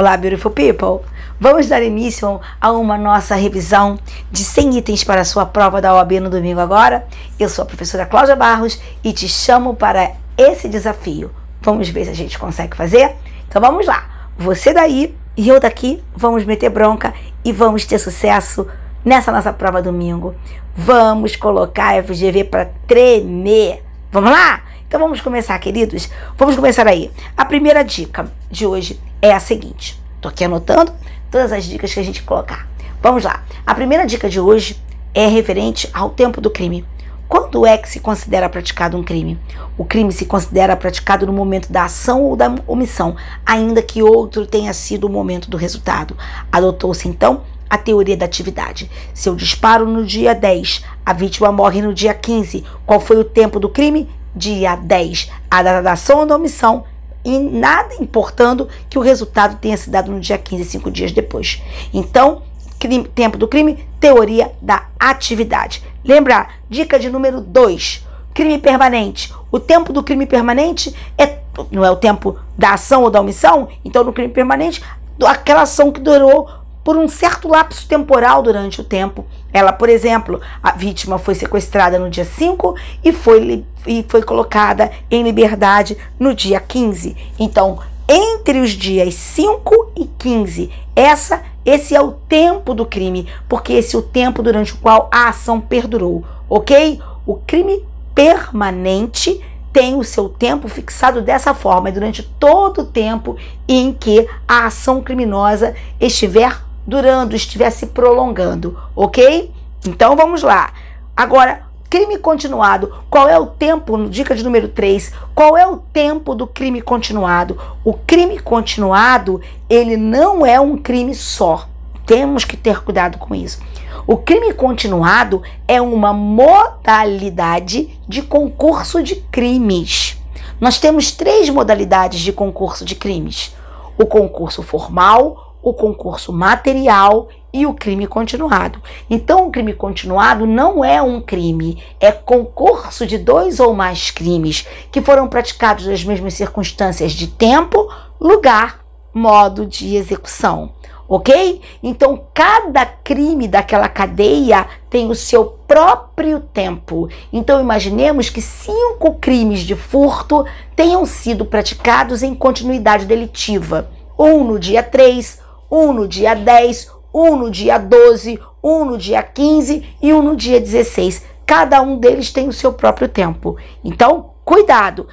Olá, beautiful people! Vamos dar início a uma nossa revisão de 100 itens para a sua prova da OAB no domingo agora. Eu sou a professora Cláudia Barros e te chamo para esse desafio. Vamos ver se a gente consegue fazer? Então vamos lá! Você daí e eu daqui vamos meter bronca e vamos ter sucesso nessa nossa prova domingo. Vamos colocar a FGV para tremer! Vamos lá? Então vamos começar, queridos? Vamos começar aí. A primeira dica de hoje é a seguinte. Tô aqui anotando todas as dicas que a gente colocar. Vamos lá. A primeira dica de hoje é referente ao tempo do crime. Quando é que se considera praticado um crime? O crime se considera praticado no momento da ação ou da omissão, ainda que outro tenha sido o momento do resultado. Adotou-se então a teoria da atividade. Se eu disparo no dia 10, a vítima morre no dia 15. Qual foi o tempo do crime? dia 10, a data da ação ou da omissão, e nada importando que o resultado tenha se dado no dia 15, cinco dias depois. Então, crime, tempo do crime, teoria da atividade. Lembrar, dica de número 2, crime permanente. O tempo do crime permanente é não é o tempo da ação ou da omissão, então no crime permanente, aquela ação que durou por um certo lapso temporal durante o tempo. Ela, por exemplo, a vítima foi sequestrada no dia 5 e foi, e foi colocada em liberdade no dia 15. Então, entre os dias 5 e 15, essa esse é o tempo do crime, porque esse é o tempo durante o qual a ação perdurou, OK? O crime permanente tem o seu tempo fixado dessa forma, durante todo o tempo em que a ação criminosa estiver durando, estivesse prolongando, ok? Então vamos lá. Agora, crime continuado. Qual é o tempo? Dica de número 3. Qual é o tempo do crime continuado? O crime continuado, ele não é um crime só. Temos que ter cuidado com isso. O crime continuado é uma modalidade de concurso de crimes. Nós temos três modalidades de concurso de crimes: o concurso formal, o concurso material e o crime continuado. Então, o crime continuado não é um crime, é concurso de dois ou mais crimes que foram praticados nas mesmas circunstâncias de tempo, lugar, modo de execução. Ok? Então, cada crime daquela cadeia tem o seu próprio tempo. Então, imaginemos que cinco crimes de furto tenham sido praticados em continuidade delitiva: um no dia 3, um no dia 10, um no dia 12, um no dia 15 e um no dia 16. Cada um deles tem o seu próprio tempo. Então, cuidado!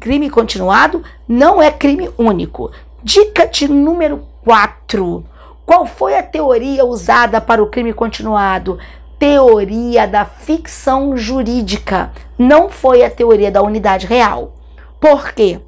Crime continuado não é crime único. Dica de número 4. Qual foi a teoria usada para o crime continuado? Teoria da ficção jurídica. Não foi a teoria da unidade real. Por quê?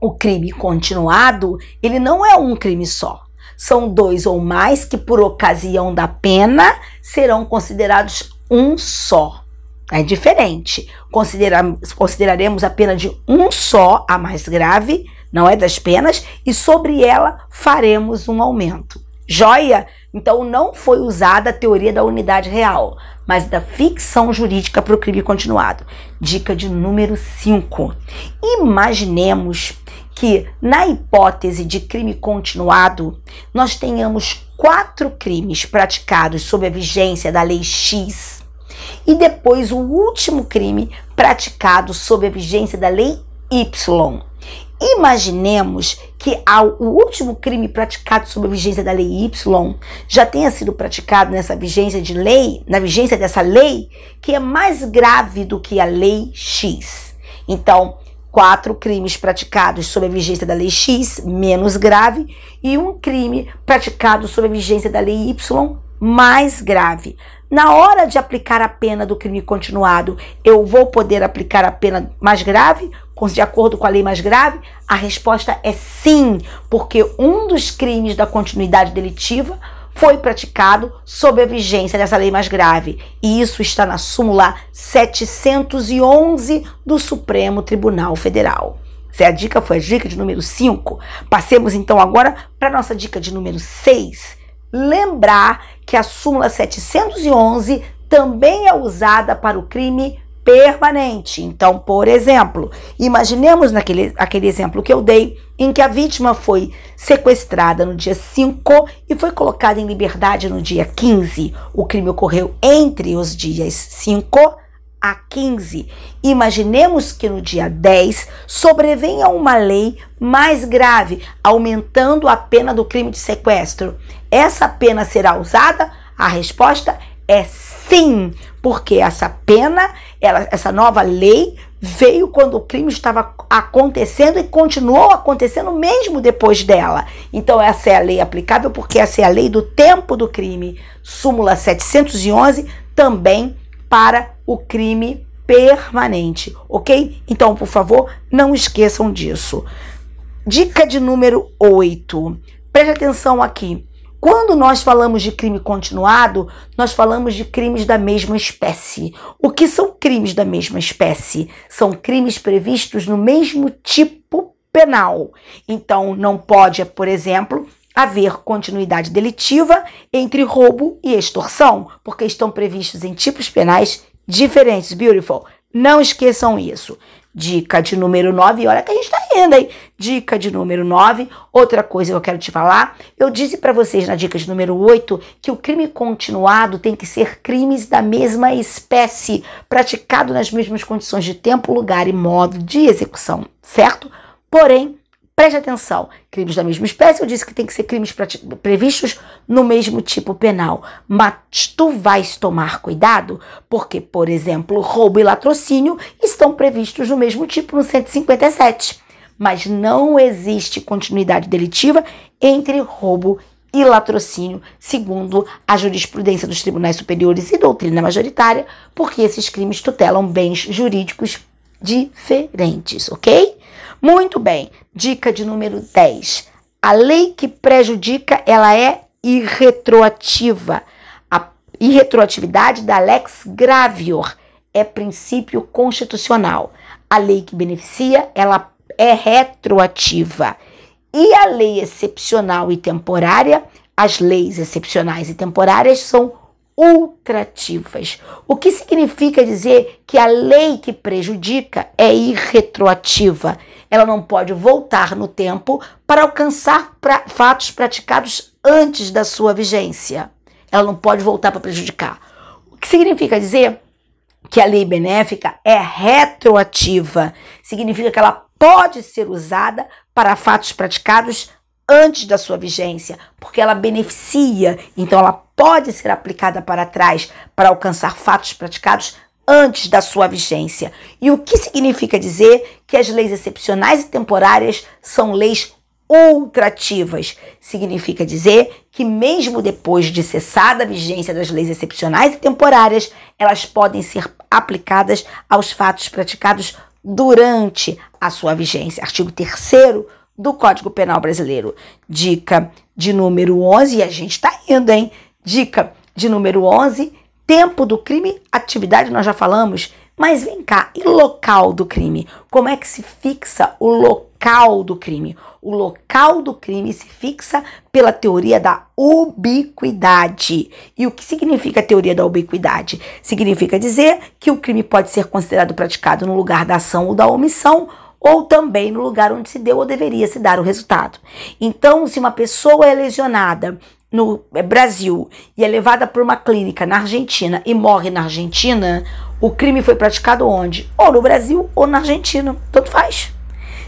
O crime continuado, ele não é um crime só são dois ou mais que, por ocasião da pena, serão considerados um só. É diferente. Considera consideraremos a pena de um só, a mais grave, não é das penas, e sobre ela faremos um aumento. Joia? Então não foi usada a teoria da unidade real, mas da ficção jurídica para o crime continuado. Dica de número 5. Imaginemos que, na hipótese de crime continuado, nós tenhamos quatro crimes praticados sob a vigência da Lei X e depois o último crime praticado sob a vigência da Lei Y. Imaginemos que ao, o último crime praticado sob a vigência da lei Y já tenha sido praticado nessa vigência de lei, na vigência dessa lei, que é mais grave do que a lei X. Então, quatro crimes praticados sob a vigência da Lei X, menos grave, e um crime praticado sob a vigência da Lei Y, mais grave. Na hora de aplicar a pena do crime continuado, eu vou poder aplicar a pena mais grave, de acordo com a lei mais grave? A resposta é sim, porque um dos crimes da continuidade delitiva foi praticado sob a vigência dessa lei mais grave, e isso está na súmula 711 do Supremo Tribunal Federal. Se é a dica foi a dica de número 5, passemos então agora para nossa dica de número 6. Lembrar que a súmula 711 também é usada para o crime permanente. Então, por exemplo, imaginemos naquele aquele exemplo que eu dei, em que a vítima foi sequestrada no dia 5 e foi colocada em liberdade no dia 15. O crime ocorreu entre os dias 5 a 15. Imaginemos que no dia 10 sobrevenha uma lei mais grave, aumentando a pena do crime de sequestro. Essa pena será usada? A resposta é sim, porque essa pena, ela, essa nova lei veio quando o crime estava acontecendo e continuou acontecendo mesmo depois dela. Então essa é a lei aplicável porque essa é a lei do tempo do crime. Súmula 711 também para o crime permanente, OK? Então, por favor, não esqueçam disso. Dica de número 8. Preste atenção aqui. Quando nós falamos de crime continuado, nós falamos de crimes da mesma espécie. O que são crimes da mesma espécie? São crimes previstos no mesmo tipo penal. Então, não pode, por exemplo, haver continuidade delitiva entre roubo e extorsão, porque estão previstos em tipos penais diferentes. Beautiful. Não esqueçam isso. Dica de número 9, olha que a gente tá indo, hein? Dica de número 9, outra coisa que eu quero te falar. Eu disse para vocês na dica de número 8 que o crime continuado tem que ser crimes da mesma espécie, praticado nas mesmas condições de tempo, lugar e modo de execução, certo? Porém, Preste atenção, crimes da mesma espécie, eu disse que tem que ser crimes previstos no mesmo tipo penal, mas tu vais tomar cuidado, porque, por exemplo, roubo e latrocínio estão previstos no mesmo tipo no 157, mas não existe continuidade delitiva entre roubo e latrocínio, segundo a jurisprudência dos tribunais superiores e doutrina majoritária, porque esses crimes tutelam bens jurídicos diferentes, ok? Muito bem, dica de número 10. A lei que prejudica, ela é irretroativa. A irretroatividade da lex gravior é princípio constitucional. A lei que beneficia, ela é retroativa. E a lei excepcional e temporária, as leis excepcionais e temporárias são ultrativas. O que significa dizer que a lei que prejudica é irretroativa. Ela não pode voltar no tempo para alcançar pra fatos praticados antes da sua vigência. Ela não pode voltar para prejudicar. O que significa dizer que a lei benéfica é retroativa. Significa que ela pode ser usada para fatos praticados antes da sua vigência, porque ela beneficia, então ela pode ser aplicada para trás para alcançar fatos praticados antes da sua vigência. E o que significa dizer que as leis excepcionais e temporárias são leis ultrativas. Significa dizer que, mesmo depois de cessada a vigência das leis excepcionais e temporárias, elas podem ser aplicadas aos fatos praticados durante a sua vigência. Artigo 3 do Código Penal Brasileiro. Dica de número 11, e a gente está indo, hein? Dica de número 11, tempo do crime, atividade nós já falamos, mas vem cá, e local do crime? Como é que se fixa o local do crime? O local do crime se fixa pela teoria da ubiquidade. E o que significa a teoria da ubiquidade? Significa dizer que o crime pode ser considerado praticado no lugar da ação ou da omissão, ou também no lugar onde se deu ou deveria se dar o resultado. Então, se uma pessoa é lesionada no é, Brasil e é levada para uma clínica na Argentina e morre na Argentina, o crime foi praticado onde? Ou no Brasil ou na Argentina, tanto faz.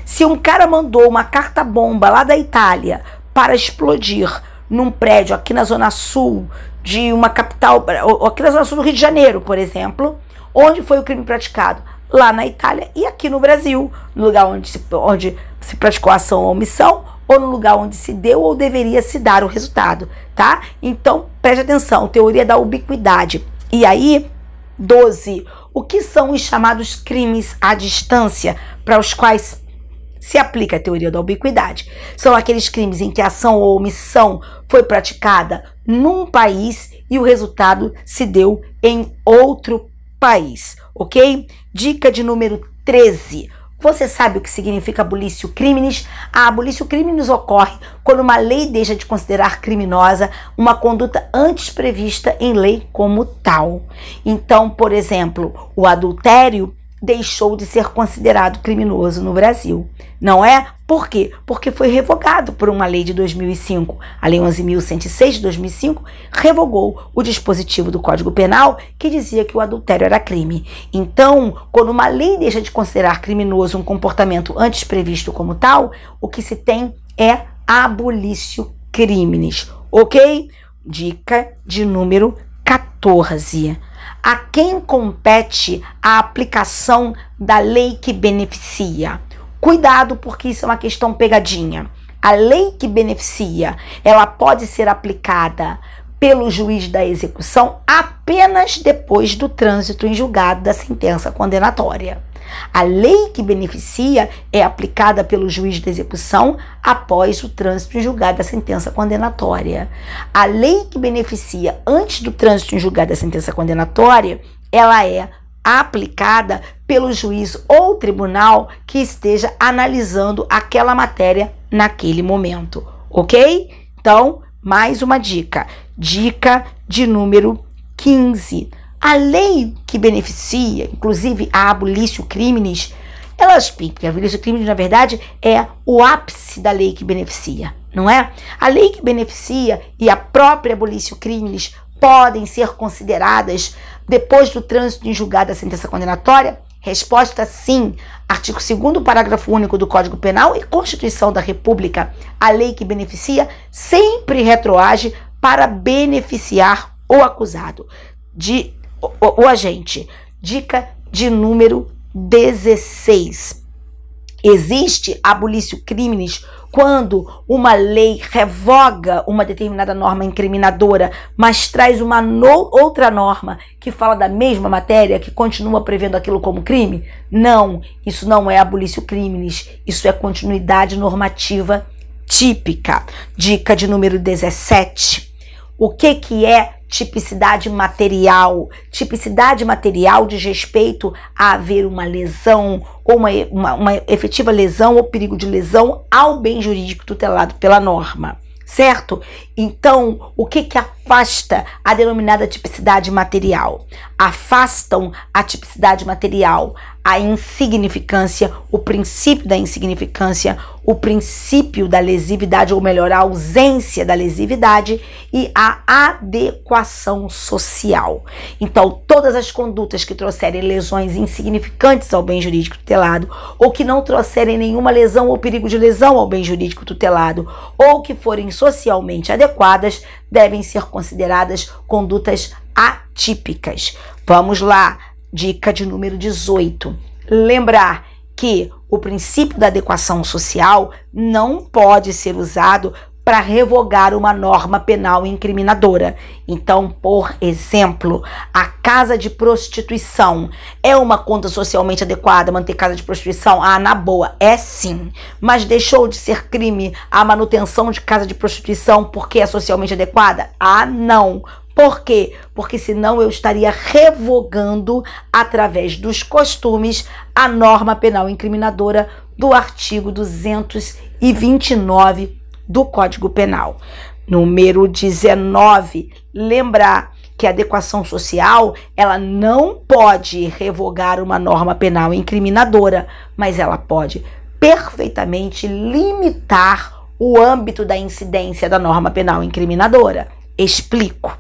Se um cara mandou uma carta bomba lá da Itália para explodir num prédio aqui na zona sul de uma capital, ou aqui na zona sul do Rio de Janeiro, por exemplo, onde foi o crime praticado? Lá na Itália e aqui no Brasil, no lugar onde se, onde se praticou a ação ou omissão, ou no lugar onde se deu ou deveria se dar o resultado, tá? Então, preste atenção, teoria da ubiquidade. E aí, 12. O que são os chamados crimes à distância para os quais se aplica a teoria da ubiquidade? São aqueles crimes em que ação ou omissão foi praticada num país e o resultado se deu em outro país, ok? Dica de número 13. Você sabe o que significa abolício criminis? A ah, abolição criminis ocorre quando uma lei deixa de considerar criminosa uma conduta antes prevista em lei como tal. Então, por exemplo, o adultério deixou de ser considerado criminoso no Brasil, não é? Por quê? Porque foi revogado por uma lei de 2005. A Lei 11.106 de 2005 revogou o dispositivo do Código Penal que dizia que o adultério era crime. Então, quando uma lei deixa de considerar criminoso um comportamento antes previsto como tal, o que se tem é abolício crimes, ok? Dica de número 14. A quem compete a aplicação da lei que beneficia? Cuidado, porque isso é uma questão pegadinha. A lei que beneficia, ela pode ser aplicada pelo juiz da execução apenas depois do trânsito em julgado da sentença condenatória. A lei que beneficia é aplicada pelo juiz da execução após o trânsito em julgado da sentença condenatória. A lei que beneficia antes do trânsito em julgado da sentença condenatória, ela é aplicada pelo juiz ou tribunal que esteja analisando aquela matéria naquele momento, ok? Então, mais uma dica. Dica de número 15. A lei que beneficia, inclusive a abolição crimes, elas, porque a abolição crimes na verdade, é o ápice da lei que beneficia, não é? A lei que beneficia e a própria abolição crimes podem ser consideradas, depois do trânsito em julgado da sentença condenatória, Resposta sim. Artigo 2 parágrafo único do Código Penal e Constituição da República. A lei que beneficia sempre retroage para beneficiar o acusado. De o, o, o agente. Dica de número 16. Existe abolício crimes quando uma lei revoga uma determinada norma incriminadora, mas traz uma no, outra norma que fala da mesma matéria, que continua prevendo aquilo como crime? Não, isso não é abolício crimes, isso é continuidade normativa típica. Dica de número 17. O que que é tipicidade material. Tipicidade material diz respeito a haver uma lesão ou uma, uma, uma, efetiva lesão ou perigo de lesão ao bem jurídico tutelado pela norma. Certo? Então, o que, que afasta a denominada tipicidade material? Afastam a tipicidade material a insignificância, o princípio da insignificância, o princípio da lesividade, ou melhor, a ausência da lesividade e a adequação social. Então, todas as condutas que trouxerem lesões insignificantes ao bem jurídico tutelado, ou que não trouxerem nenhuma lesão ou perigo de lesão ao bem jurídico tutelado, ou que forem socialmente adequadas, devem ser consideradas condutas atípicas. Vamos lá! Dica de número 18. Lembrar que o princípio da adequação social não pode ser usado para revogar uma norma penal incriminadora. Então, por exemplo, a casa de prostituição é uma conta socialmente adequada manter casa de prostituição? Ah, na boa, é sim. Mas deixou de ser crime a manutenção de casa de prostituição porque é socialmente adequada? Ah, não. Por quê? Porque senão eu estaria revogando, através dos costumes, a norma penal incriminadora do artigo 229 do Código Penal. Número 19, lembrar que a adequação social, ela não pode revogar uma norma penal incriminadora, mas ela pode perfeitamente limitar o âmbito da incidência da norma penal incriminadora. Explico.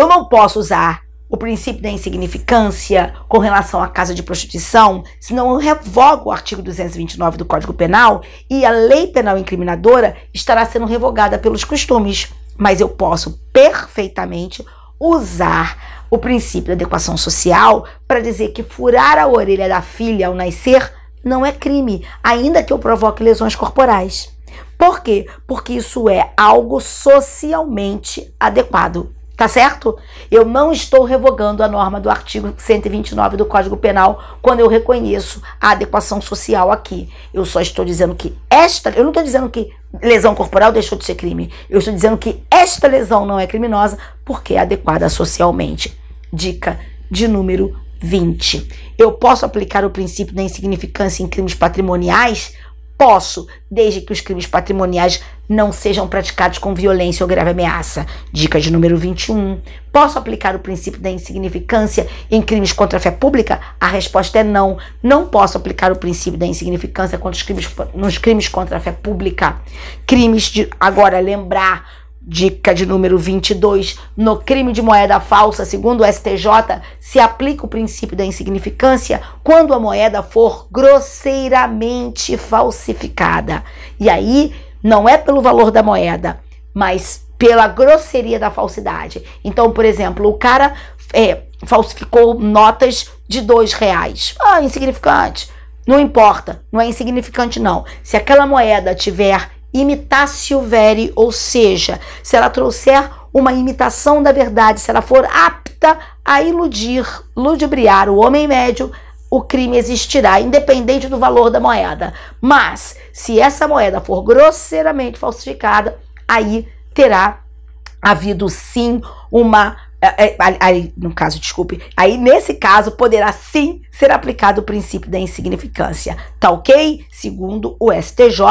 Eu não posso usar o princípio da insignificância com relação à casa de prostituição, senão eu revogo o artigo 229 do Código Penal e a lei penal incriminadora estará sendo revogada pelos costumes. Mas eu posso perfeitamente usar o princípio da adequação social para dizer que furar a orelha da filha ao nascer não é crime, ainda que eu provoque lesões corporais. Por quê? Porque isso é algo socialmente adequado. Tá certo? Eu não estou revogando a norma do artigo 129 do Código Penal quando eu reconheço a adequação social aqui. Eu só estou dizendo que esta. Eu não estou dizendo que lesão corporal deixou de ser crime. Eu estou dizendo que esta lesão não é criminosa porque é adequada socialmente. Dica de número 20. Eu posso aplicar o princípio da insignificância em crimes patrimoniais Posso, desde que os crimes patrimoniais não sejam praticados com violência ou grave ameaça. Dica de número 21. Posso aplicar o princípio da insignificância em crimes contra a fé pública? A resposta é não. Não posso aplicar o princípio da insignificância contra os crimes, nos crimes contra a fé pública. Crimes de. Agora, lembrar Dica de número 22. No crime de moeda falsa, segundo o STJ, se aplica o princípio da insignificância quando a moeda for grosseiramente falsificada. E aí, não é pelo valor da moeda, mas pela grosseria da falsidade. Então, por exemplo, o cara é, falsificou notas de dois reais. Ah, insignificante. Não importa, não é insignificante não. Se aquela moeda tiver o veri, ou seja, se ela trouxer uma imitação da verdade, se ela for apta a iludir, ludibriar o homem médio, o crime existirá, independente do valor da moeda. Mas, se essa moeda for grosseiramente falsificada, aí terá havido sim uma é, é, aí, no caso, desculpe. Aí, nesse caso, poderá sim ser aplicado o princípio da insignificância. Tá ok? Segundo o STJ,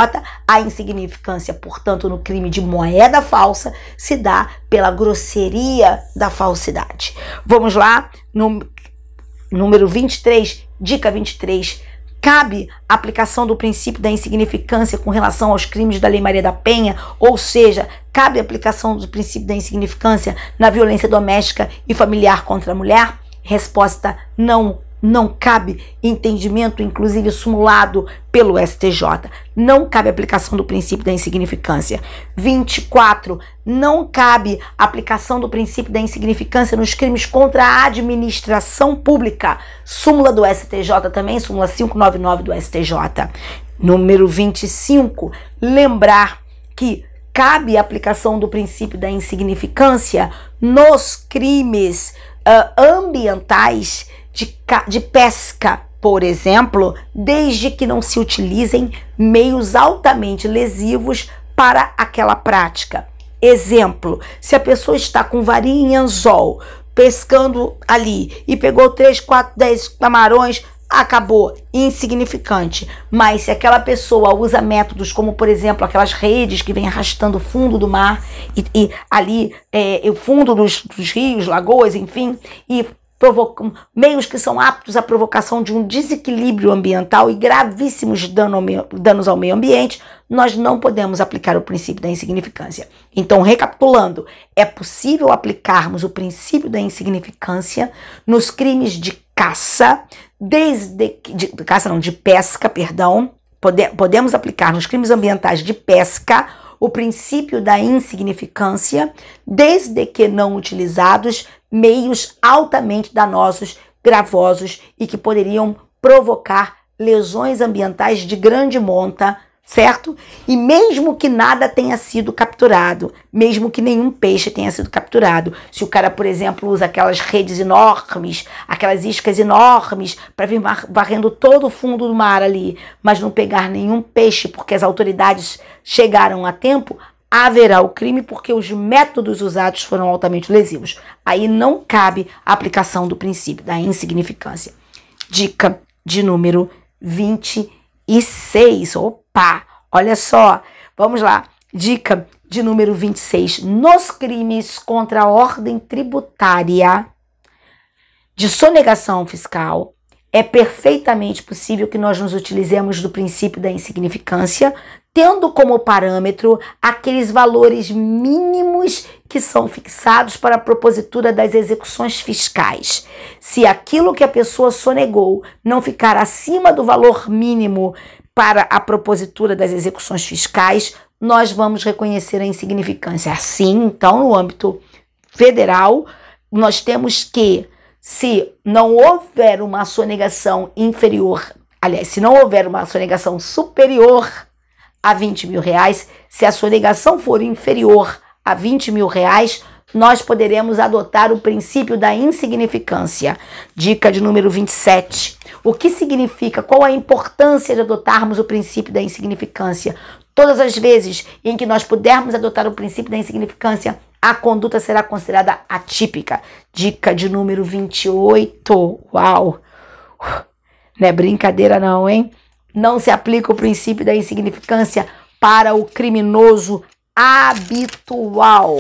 a insignificância, portanto, no crime de moeda falsa, se dá pela grosseria da falsidade. Vamos lá, no, número 23, dica 23. Cabe a aplicação do princípio da insignificância com relação aos crimes da Lei Maria da Penha, ou seja, cabe a aplicação do princípio da insignificância na violência doméstica e familiar contra a mulher? Resposta: não. Não cabe entendimento, inclusive simulado pelo STJ. Não cabe aplicação do princípio da insignificância. 24. Não cabe aplicação do princípio da insignificância nos crimes contra a administração pública. Súmula do STJ também, súmula 599 do STJ. Número 25. Lembrar que cabe a aplicação do princípio da insignificância nos crimes uh, ambientais de, de pesca, por exemplo, desde que não se utilizem meios altamente lesivos para aquela prática. Exemplo, se a pessoa está com varinha em anzol pescando ali e pegou 3, 4, 10 camarões, acabou insignificante. Mas se aquela pessoa usa métodos como, por exemplo, aquelas redes que vem arrastando o fundo do mar e, e ali é, o fundo dos, dos rios, lagoas, enfim, e provocam, meios que são aptos à provocação de um desequilíbrio ambiental e gravíssimos dano ao meio, danos ao meio ambiente, nós não podemos aplicar o princípio da insignificância. Então, recapitulando, é possível aplicarmos o princípio da insignificância nos crimes de caça, desde de, caça não, de pesca, perdão. Pode, podemos aplicar nos crimes ambientais de pesca o princípio da insignificância, desde que não utilizados meios altamente danosos, gravosos e que poderiam provocar lesões ambientais de grande monta, certo? E mesmo que nada tenha sido capturado, mesmo que nenhum peixe tenha sido capturado, se o cara, por exemplo, usa aquelas redes enormes, aquelas iscas enormes para vir varrendo todo o fundo do mar ali, mas não pegar nenhum peixe porque as autoridades chegaram a tempo, haverá o crime porque os métodos usados foram altamente lesivos. Aí não cabe a aplicação do princípio da insignificância. Dica de número 26. Opa! Olha só, vamos lá. Dica de número 26. Nos crimes contra a ordem tributária de sonegação fiscal, é perfeitamente possível que nós nos utilizemos do princípio da insignificância tendo como parâmetro aqueles valores mínimos que são fixados para a propositura das execuções fiscais. Se aquilo que a pessoa sonegou não ficar acima do valor mínimo para a propositura das execuções fiscais, nós vamos reconhecer a insignificância. Assim, então, no âmbito federal, nós temos que, se não houver uma sonegação inferior, aliás, se não houver uma sonegação superior a 20 mil reais. Se a sonegação for inferior a 20 mil reais, nós poderemos adotar o princípio da insignificância. Dica de número 27. O que significa? Qual a importância de adotarmos o princípio da insignificância? Todas as vezes em que nós pudermos adotar o princípio da insignificância, a conduta será considerada atípica. Dica de número 28. Uau! Não é brincadeira, não, hein? não se aplica o princípio da insignificância para o criminoso habitual,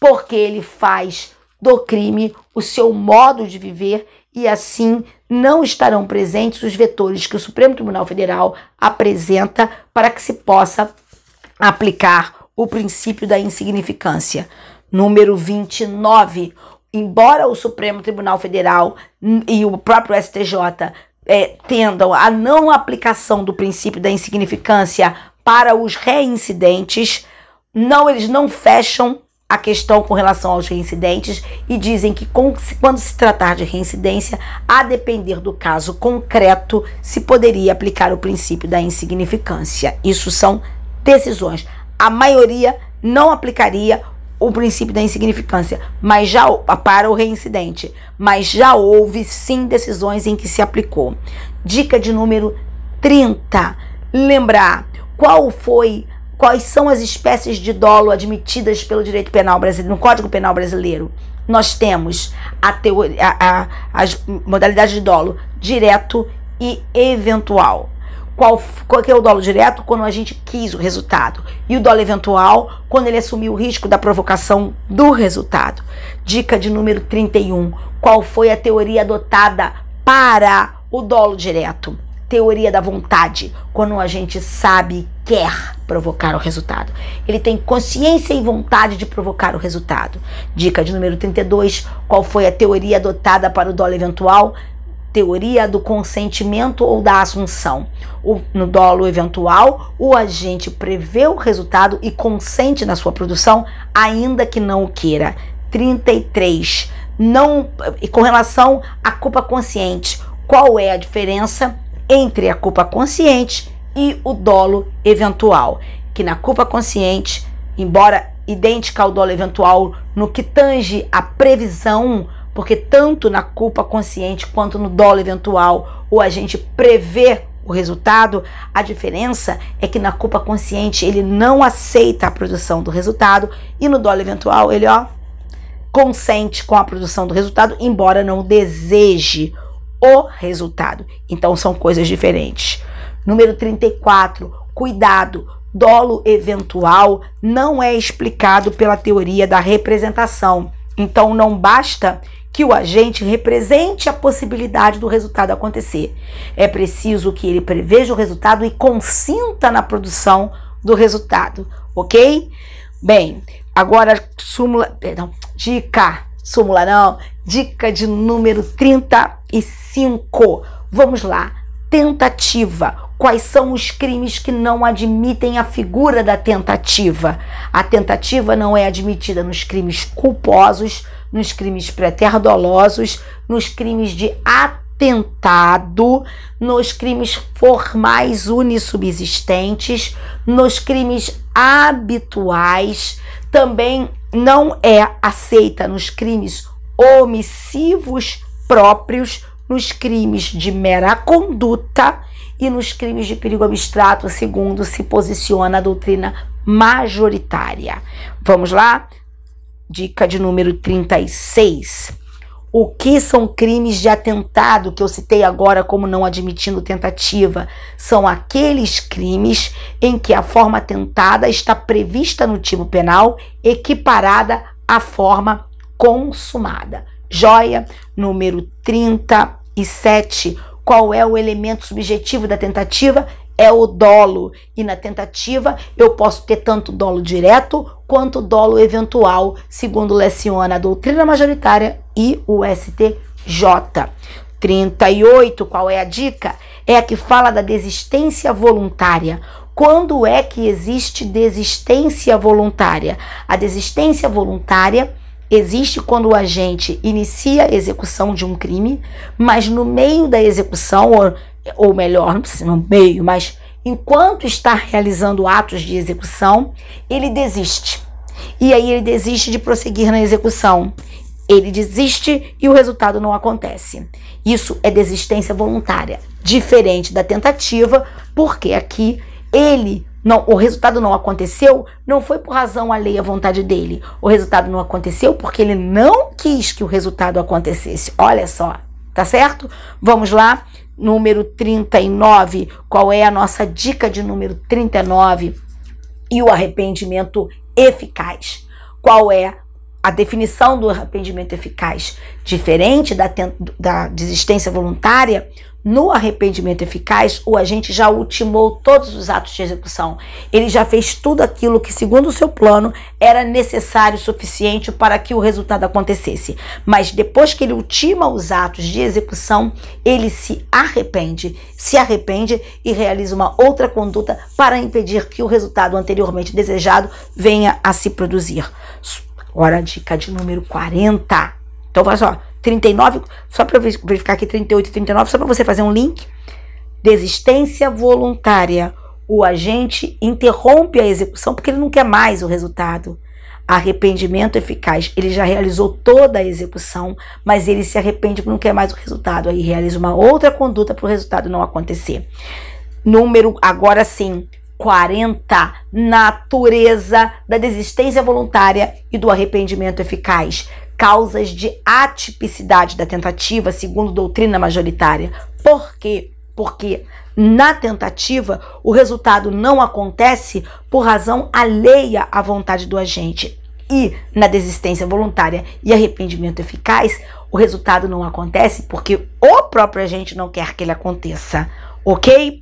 porque ele faz do crime o seu modo de viver e assim não estarão presentes os vetores que o Supremo Tribunal Federal apresenta para que se possa aplicar o princípio da insignificância. Número 29. Embora o Supremo Tribunal Federal e o próprio STJ é, tendam à não aplicação do princípio da insignificância para os reincidentes, não eles não fecham a questão com relação aos reincidentes e dizem que quando se tratar de reincidência, a depender do caso concreto, se poderia aplicar o princípio da insignificância. Isso são decisões. A maioria não aplicaria o princípio da insignificância, mas já para o reincidente, mas já houve sim decisões em que se aplicou. Dica de número 30. Lembrar qual foi quais são as espécies de dolo admitidas pelo direito penal brasileiro, no Código Penal brasileiro. Nós temos a teoria, a, a, as modalidades de dolo direto e eventual. Qual, qual que é o dolo direto? Quando a gente quis o resultado. E o dolo eventual, quando ele assumiu o risco da provocação do resultado. Dica de número 31. Qual foi a teoria adotada para o dolo direto? Teoria da vontade, quando a gente sabe quer provocar o resultado. Ele tem consciência e vontade de provocar o resultado. Dica de número 32, qual foi a teoria adotada para o dolo eventual? teoria do consentimento ou da assunção. O, no dolo eventual, o agente prevê o resultado e consente na sua produção, ainda que não o queira. 33. Não, com relação à culpa consciente, qual é a diferença entre a culpa consciente e o dolo eventual? Que na culpa consciente, embora idêntica ao dolo eventual no que tange à previsão porque tanto na culpa consciente quanto no dolo eventual, ou a gente prevê o resultado, a diferença é que na culpa consciente ele não aceita a produção do resultado e no dolo eventual ele ó consente com a produção do resultado, embora não deseje o resultado. Então são coisas diferentes. Número 34, cuidado. Dolo eventual não é explicado pela teoria da representação então não basta que o agente represente a possibilidade do resultado acontecer. É preciso que ele preveja o resultado e consinta na produção do resultado, ok? Bem, agora súmula, perdão, dica, súmula não, dica de número 35. Vamos lá. Tentativa quais são os crimes que não admitem a figura da tentativa. A tentativa não é admitida nos crimes culposos, nos crimes preterdolosos, nos crimes de atentado, nos crimes formais unissubsistentes, nos crimes habituais, também não é aceita nos crimes omissivos próprios, nos crimes de mera conduta e nos crimes de perigo abstrato, segundo se posiciona a doutrina majoritária. Vamos lá? Dica de número 36. O que são crimes de atentado que eu citei agora como não admitindo tentativa? São aqueles crimes em que a forma atentada está prevista no tipo penal, equiparada à forma consumada. Joia número 37. Qual é o elemento subjetivo da tentativa? É o dolo. E na tentativa eu posso ter tanto dolo direto quanto dolo eventual, segundo leciona a doutrina majoritária e o STJ. 38, qual é a dica? É a que fala da desistência voluntária. Quando é que existe desistência voluntária? A desistência voluntária existe quando o agente inicia a execução de um crime, mas no meio da execução, ou, ou melhor, não precisa no meio, mas enquanto está realizando atos de execução, ele desiste. E aí ele desiste de prosseguir na execução. Ele desiste e o resultado não acontece. Isso é desistência voluntária, diferente da tentativa, porque aqui ele não, o resultado não aconteceu, não foi por razão alheia à vontade dele. O resultado não aconteceu porque ele não quis que o resultado acontecesse. Olha só, tá certo? Vamos lá, número 39. Qual é a nossa dica de número 39 e o arrependimento eficaz? Qual é a definição do arrependimento eficaz? Diferente da, da desistência voluntária, no arrependimento eficaz, o agente já ultimou todos os atos de execução. Ele já fez tudo aquilo que, segundo o seu plano, era necessário suficiente para que o resultado acontecesse. Mas depois que ele ultima os atos de execução, ele se arrepende, se arrepende e realiza uma outra conduta para impedir que o resultado anteriormente desejado venha a se produzir. Agora, dica de número 40. Então, vai só 39, só para verificar aqui 38 e 39, só para você fazer um link. Desistência voluntária. O agente interrompe a execução porque ele não quer mais o resultado. Arrependimento eficaz. Ele já realizou toda a execução, mas ele se arrepende porque não quer mais o resultado. Aí realiza uma outra conduta para o resultado não acontecer. Número, agora sim, 40, natureza da desistência voluntária e do arrependimento eficaz causas de atipicidade da tentativa, segundo doutrina majoritária. Por quê? Porque na tentativa o resultado não acontece por razão alheia à vontade do agente. E na desistência voluntária e arrependimento eficaz, o resultado não acontece porque o próprio agente não quer que ele aconteça, ok?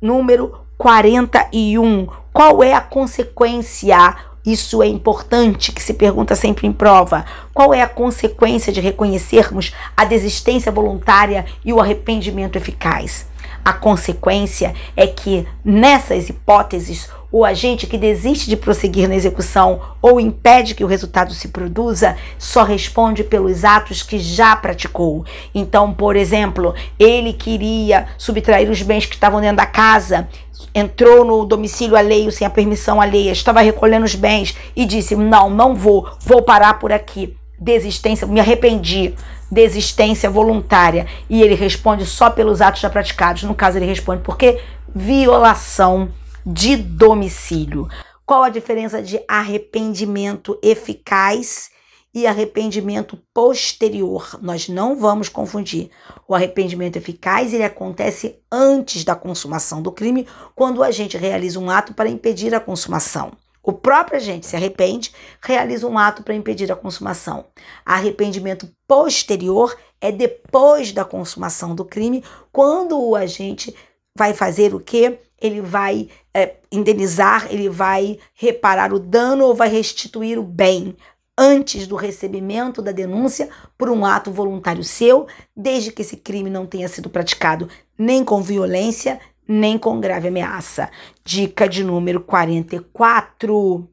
Número 41. Qual é a consequência isso é importante que se pergunta sempre em prova. Qual é a consequência de reconhecermos a desistência voluntária e o arrependimento eficaz? A consequência é que, nessas hipóteses, o agente que desiste de prosseguir na execução ou impede que o resultado se produza só responde pelos atos que já praticou. Então, por exemplo, ele queria subtrair os bens que estavam dentro da casa, entrou no domicílio alheio sem a permissão alheia, estava recolhendo os bens e disse: Não, não vou, vou parar por aqui. Desistência, me arrependi desistência voluntária e ele responde só pelos atos já praticados. No caso, ele responde porque violação de domicílio. Qual a diferença de arrependimento eficaz e arrependimento posterior? Nós não vamos confundir. O arrependimento eficaz ele acontece antes da consumação do crime, quando a gente realiza um ato para impedir a consumação. O próprio agente se arrepende, realiza um ato para impedir a consumação. Arrependimento posterior é depois da consumação do crime, quando o agente vai fazer o quê? Ele vai é, indenizar, ele vai reparar o dano ou vai restituir o bem antes do recebimento da denúncia por um ato voluntário seu, desde que esse crime não tenha sido praticado nem com violência, nem com grave ameaça. Dica de número 44.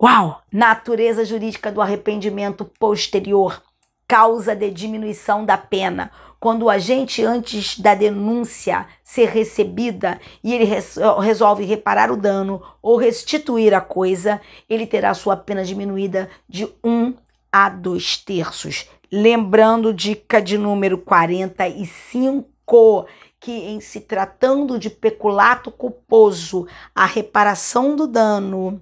Uau! Natureza jurídica do arrependimento posterior. Causa de diminuição da pena. Quando o agente, antes da denúncia ser recebida e ele eh, resolve reparar o dano ou restituir a coisa, ele terá sua pena diminuída de 1 um a 2 terços. Lembrando, dica de número 45 que, em se tratando de peculato culposo, a reparação do dano,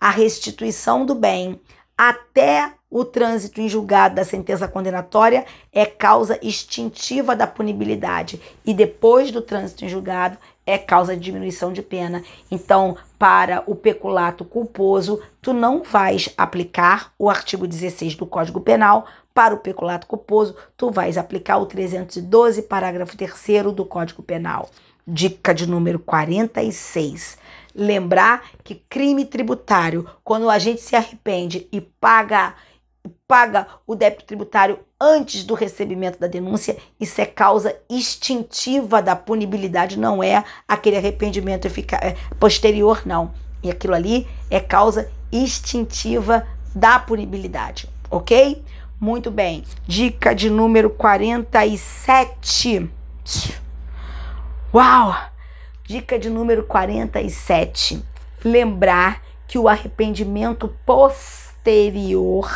a restituição do bem, até o trânsito em julgado da sentença condenatória é causa extintiva da punibilidade e depois do trânsito em julgado é causa de diminuição de pena. Então, para o peculato culposo, tu não vais aplicar o artigo 16 do Código Penal para o peculato culposo, tu vais aplicar o 312, parágrafo 3 do Código Penal. Dica de número 46. Lembrar que crime tributário, quando o agente se arrepende e paga paga o débito tributário antes do recebimento da denúncia, isso é causa instintiva da punibilidade, não é aquele arrependimento é, posterior, não. E aquilo ali é causa instintiva da punibilidade, ok? Muito bem. Dica de número 47. Uau! Dica de número 47. Lembrar que o arrependimento posterior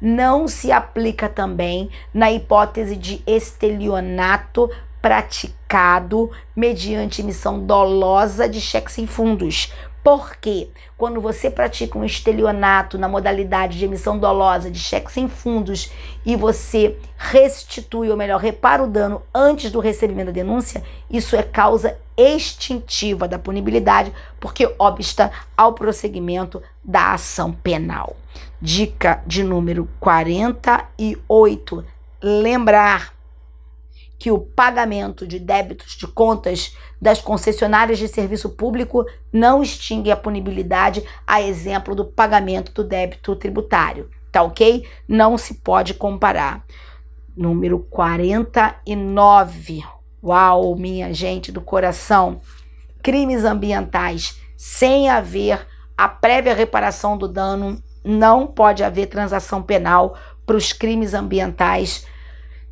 não se aplica também na hipótese de estelionato praticado mediante missão dolosa de cheque sem fundos, porque quando você pratica um estelionato na modalidade de emissão dolosa de cheques sem fundos e você restitui, ou melhor, repara o dano antes do recebimento da denúncia, isso é causa extintiva da punibilidade, porque obsta ao prosseguimento da ação penal. Dica de número 48. Lembrar que o pagamento de débitos de contas das concessionárias de serviço público não extingue a punibilidade, a exemplo do pagamento do débito tributário. Tá ok? Não se pode comparar. Número 49. Uau, minha gente do coração. Crimes ambientais sem haver a prévia reparação do dano, não pode haver transação penal para os crimes ambientais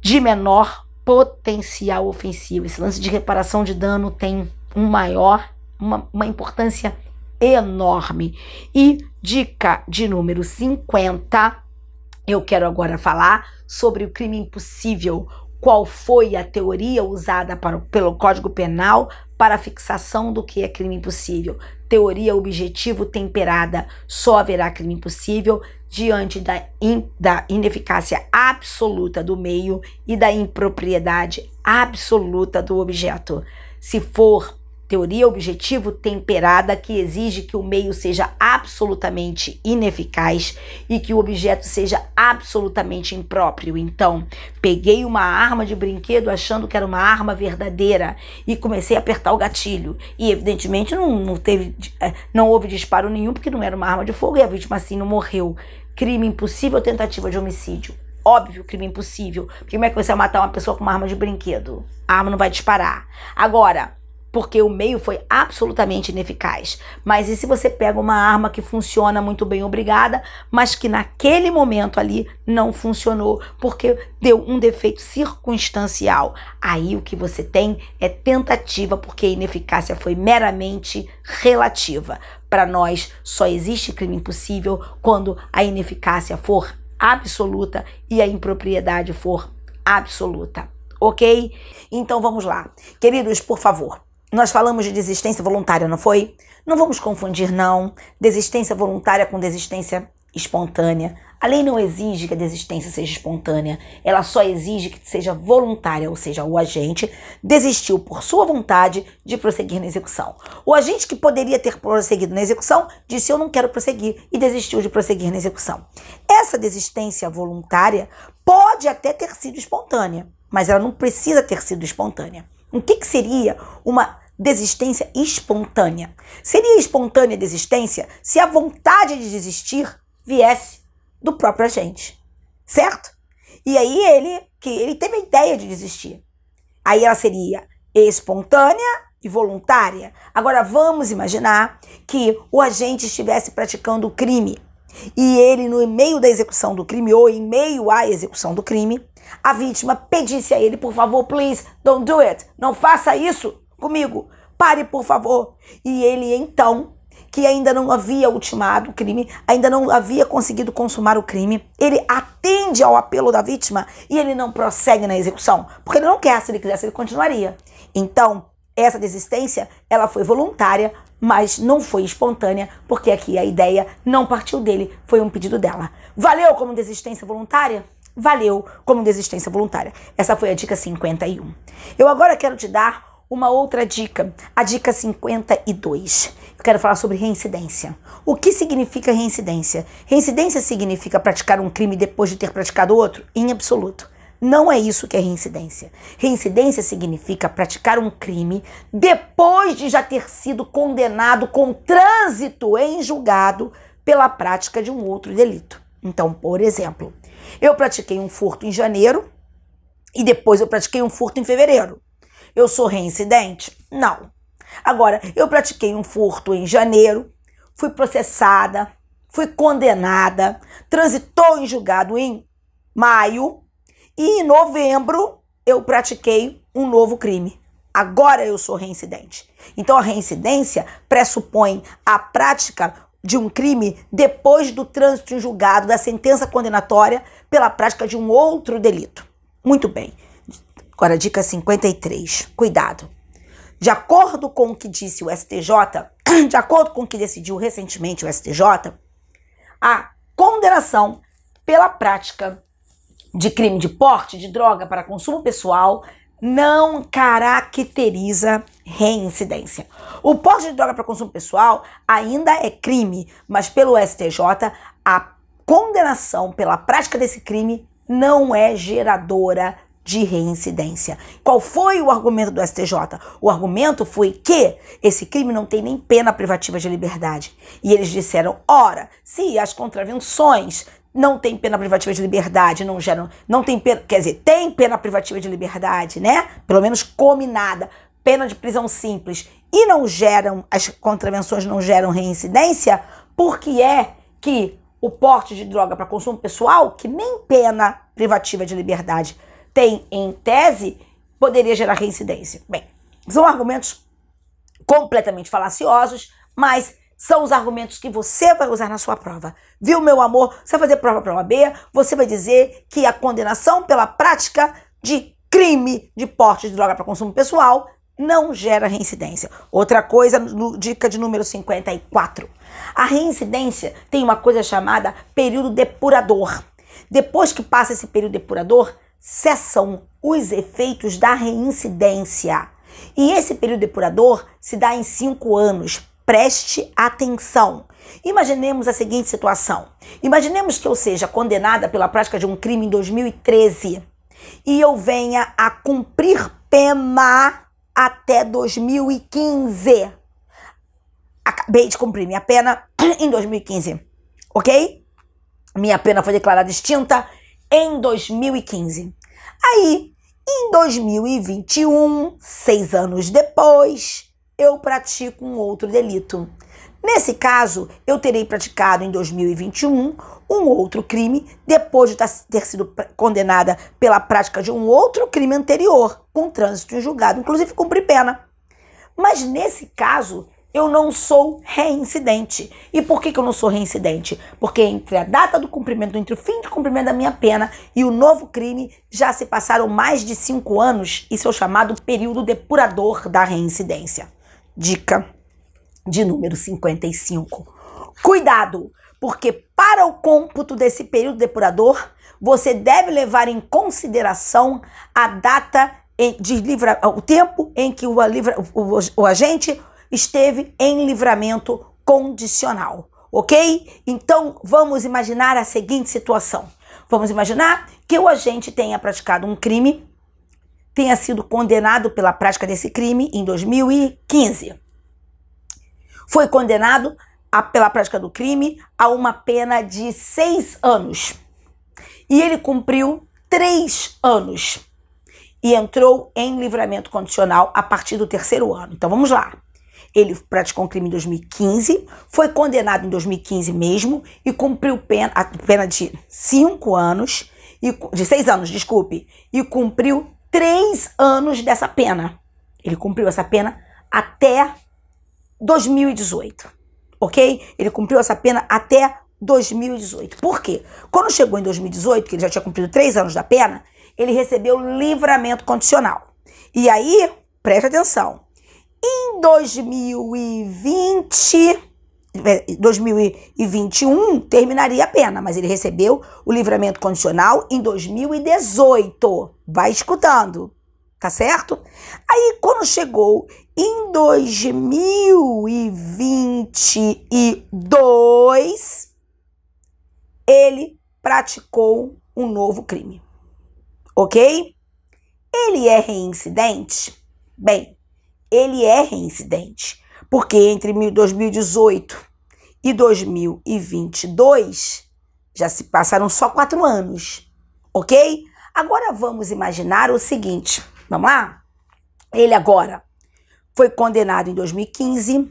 de menor potencial ofensivo. Esse lance de reparação de dano tem um maior, uma, uma importância enorme. E dica de número 50, eu quero agora falar sobre o crime impossível. Qual foi a teoria usada para, pelo Código Penal para fixação do que é crime impossível? Teoria objetivo temperada. Só haverá crime impossível diante da, in, da ineficácia absoluta do meio e da impropriedade absoluta do objeto. Se for teoria objetivo temperada que exige que o meio seja absolutamente ineficaz e que o objeto seja absolutamente impróprio. Então, peguei uma arma de brinquedo achando que era uma arma verdadeira e comecei a apertar o gatilho. E evidentemente não, não teve eh, não houve disparo nenhum porque não era uma arma de fogo e a vítima assim não morreu crime impossível ou tentativa de homicídio? Óbvio, crime impossível. Porque como é que você vai matar uma pessoa com uma arma de brinquedo? A arma não vai disparar. Agora, porque o meio foi absolutamente ineficaz. Mas e se você pega uma arma que funciona muito bem, obrigada, mas que naquele momento ali não funcionou, porque deu um defeito circunstancial? Aí o que você tem é tentativa, porque a ineficácia foi meramente relativa. Para nós, só existe crime impossível quando a ineficácia for absoluta e a impropriedade for absoluta. Ok? Então vamos lá. Queridos, por favor, nós falamos de desistência voluntária, não foi? Não vamos confundir, não, desistência voluntária com desistência espontânea. A lei não exige que a desistência seja espontânea, ela só exige que seja voluntária, ou seja, o agente desistiu por sua vontade de prosseguir na execução. O agente que poderia ter prosseguido na execução disse eu não quero prosseguir e desistiu de prosseguir na execução. Essa desistência voluntária pode até ter sido espontânea, mas ela não precisa ter sido espontânea. O que, que seria uma desistência espontânea. Seria espontânea desistência se a vontade de desistir viesse do próprio agente, certo? E aí ele que ele teve a ideia de desistir. Aí ela seria espontânea e voluntária. Agora vamos imaginar que o agente estivesse praticando o crime e ele no meio da execução do crime ou em meio à execução do crime, a vítima pedisse a ele, por favor, please, don't do it, não faça isso, comigo, pare, por favor. E ele então, que ainda não havia ultimado o crime, ainda não havia conseguido consumar o crime, ele atende ao apelo da vítima e ele não prossegue na execução, porque ele não quer, se ele quisesse ele continuaria. Então, essa desistência, ela foi voluntária, mas não foi espontânea, porque aqui a ideia não partiu dele, foi um pedido dela. Valeu como desistência voluntária? Valeu como desistência voluntária. Essa foi a dica 51. Eu agora quero te dar uma outra dica, a dica 52. Eu quero falar sobre reincidência. O que significa reincidência? Reincidência significa praticar um crime depois de ter praticado outro? Em absoluto. Não é isso que é reincidência. Reincidência significa praticar um crime depois de já ter sido condenado com trânsito em julgado pela prática de um outro delito. Então, por exemplo, eu pratiquei um furto em janeiro e depois eu pratiquei um furto em fevereiro. Eu sou reincidente? Não. Agora, eu pratiquei um furto em janeiro, fui processada, fui condenada, transitou em julgado em maio e em novembro eu pratiquei um novo crime. Agora eu sou reincidente. Então a reincidência pressupõe a prática de um crime depois do trânsito em julgado da sentença condenatória pela prática de um outro delito. Muito bem. Agora, dica 53. Cuidado. De acordo com o que disse o STJ, de acordo com o que decidiu recentemente o STJ, a condenação pela prática de crime de porte de droga para consumo pessoal não caracteriza reincidência. O porte de droga para consumo pessoal ainda é crime, mas pelo STJ a condenação pela prática desse crime não é geradora de reincidência. Qual foi o argumento do STJ? O argumento foi que esse crime não tem nem pena privativa de liberdade. E eles disseram: ora, se as contravenções não tem pena privativa de liberdade, não geram, não tem pena, quer dizer, tem pena privativa de liberdade, né? Pelo menos combinada, pena de prisão simples e não geram as contravenções não geram reincidência, porque é que o porte de droga para consumo pessoal que nem pena privativa de liberdade tem em tese poderia gerar reincidência. Bem, são argumentos completamente falaciosos, mas são os argumentos que você vai usar na sua prova. Viu, meu amor? Você vai fazer prova para OAB, você vai dizer que a condenação pela prática de crime de porte de droga para consumo pessoal não gera reincidência. Outra coisa, dica de número 54. A reincidência tem uma coisa chamada período depurador. Depois que passa esse período depurador, cessam os efeitos da reincidência. E esse período depurador se dá em cinco anos. Preste atenção. Imaginemos a seguinte situação: imaginemos que eu seja condenada pela prática de um crime em 2013 e eu venha a cumprir pena até 2015. Acabei de cumprir minha pena em 2015, ok? Minha pena foi declarada extinta, em 2015. Aí, em 2021, seis anos depois, eu pratico um outro delito. Nesse caso, eu terei praticado em 2021 um outro crime depois de ter sido condenada pela prática de um outro crime anterior, com trânsito em julgado, inclusive cumprir pena. Mas nesse caso, eu não sou reincidente. E por que, que eu não sou reincidente? Porque entre a data do cumprimento, entre o fim de cumprimento da minha pena e o novo crime, já se passaram mais de cinco anos. e é o chamado período depurador da reincidência. Dica de número 55. Cuidado, porque para o cômputo desse período depurador, você deve levar em consideração a data de livra, o tempo em que o, livra, o, o, o agente esteve em livramento condicional, ok? Então vamos imaginar a seguinte situação. Vamos imaginar que o agente tenha praticado um crime, tenha sido condenado pela prática desse crime em 2015. Foi condenado a, pela prática do crime a uma pena de seis anos. E ele cumpriu três anos e entrou em livramento condicional a partir do terceiro ano. Então vamos lá. Ele praticou um crime em 2015, foi condenado em 2015 mesmo e cumpriu pena, a pena de 5 anos, e, de 6 anos, desculpe, e cumpriu 3 anos dessa pena. Ele cumpriu essa pena até 2018, ok? Ele cumpriu essa pena até 2018. Por quê? Quando chegou em 2018, que ele já tinha cumprido 3 anos da pena, ele recebeu livramento condicional. E aí, preste atenção, em 2020, 2021 eh, terminaria a pena, mas ele recebeu o livramento condicional em 2018. Vai escutando, tá certo? Aí quando chegou em 2022, ele praticou um novo crime. OK? Ele é reincidente? Bem, ele é reincidente, porque entre 2018 e 2022 já se passaram só quatro anos, ok? Agora vamos imaginar o seguinte, vamos lá? Ele agora foi condenado em 2015,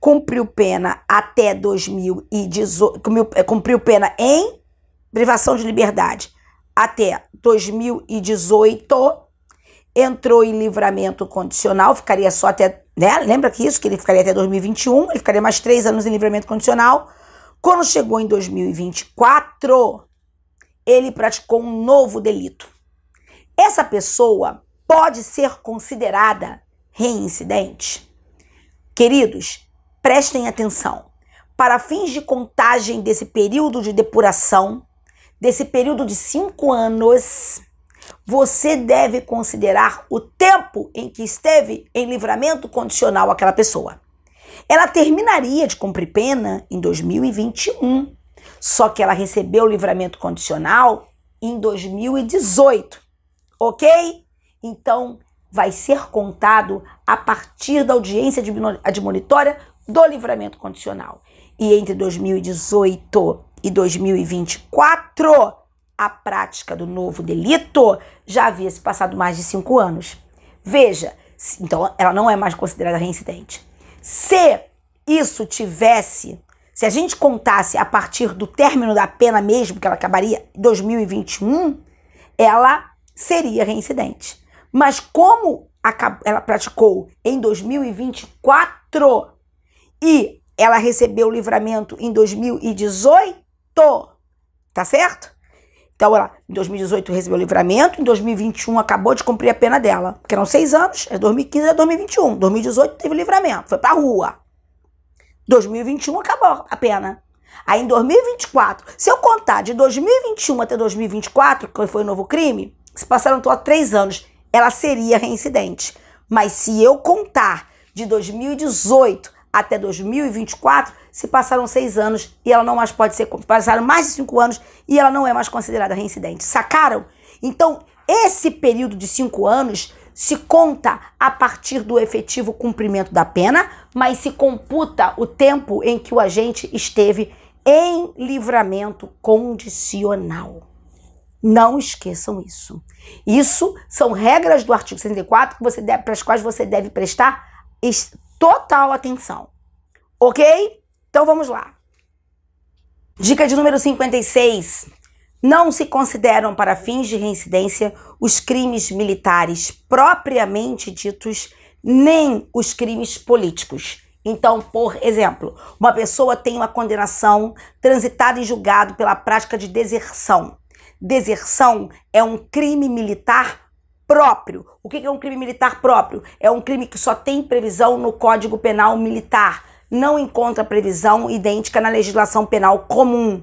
cumpriu pena até 2018, eh, cumpriu pena em privação de liberdade até 2018 entrou em livramento condicional, ficaria só até. Né? Lembra que isso? Que ele ficaria até 2021, ele ficaria mais três anos em livramento condicional. Quando chegou em 2024, ele praticou um novo delito. Essa pessoa pode ser considerada reincidente? Queridos, prestem atenção. Para fins de contagem desse período de depuração, desse período de cinco anos, você deve considerar o tempo em que esteve em livramento condicional aquela pessoa. Ela terminaria de cumprir pena em 2021, só que ela recebeu o livramento condicional em 2018, ok? Então vai ser contado a partir da audiência admonitória do livramento condicional. E entre 2018 e 2024, a prática do novo delito já havia se passado mais de cinco anos. Veja, então ela não é mais considerada reincidente. Se isso tivesse, se a gente contasse a partir do término da pena mesmo, que ela acabaria em 2021, ela seria reincidente. Mas como ela praticou em 2024 e ela recebeu o livramento em 2018, tá certo? Então, ela, em 2018, recebeu o livramento, em 2021 acabou de cumprir a pena dela, porque eram seis anos, é 2015 a 2021. 2018 teve o livramento, foi pra rua. 2021 acabou a pena. Aí em 2024, se eu contar de 2021 até 2024, que foi o novo crime, se passaram só três anos, ela seria reincidente. Mas se eu contar de 2018 até 2024, se passaram seis anos e ela não mais pode ser. Passaram mais de cinco anos e ela não é mais considerada reincidente. Sacaram? Então, esse período de cinco anos se conta a partir do efetivo cumprimento da pena, mas se computa o tempo em que o agente esteve em livramento condicional. Não esqueçam isso. Isso são regras do artigo 64 que você deve, para as quais você deve prestar total atenção. Ok? Então vamos lá. Dica de número 56. Não se consideram para fins de reincidência os crimes militares propriamente ditos, nem os crimes políticos. Então, por exemplo, uma pessoa tem uma condenação transitada e julgado pela prática de deserção. Deserção é um crime militar próprio. O que é um crime militar próprio? É um crime que só tem previsão no Código Penal Militar. Não encontra previsão idêntica na legislação penal comum.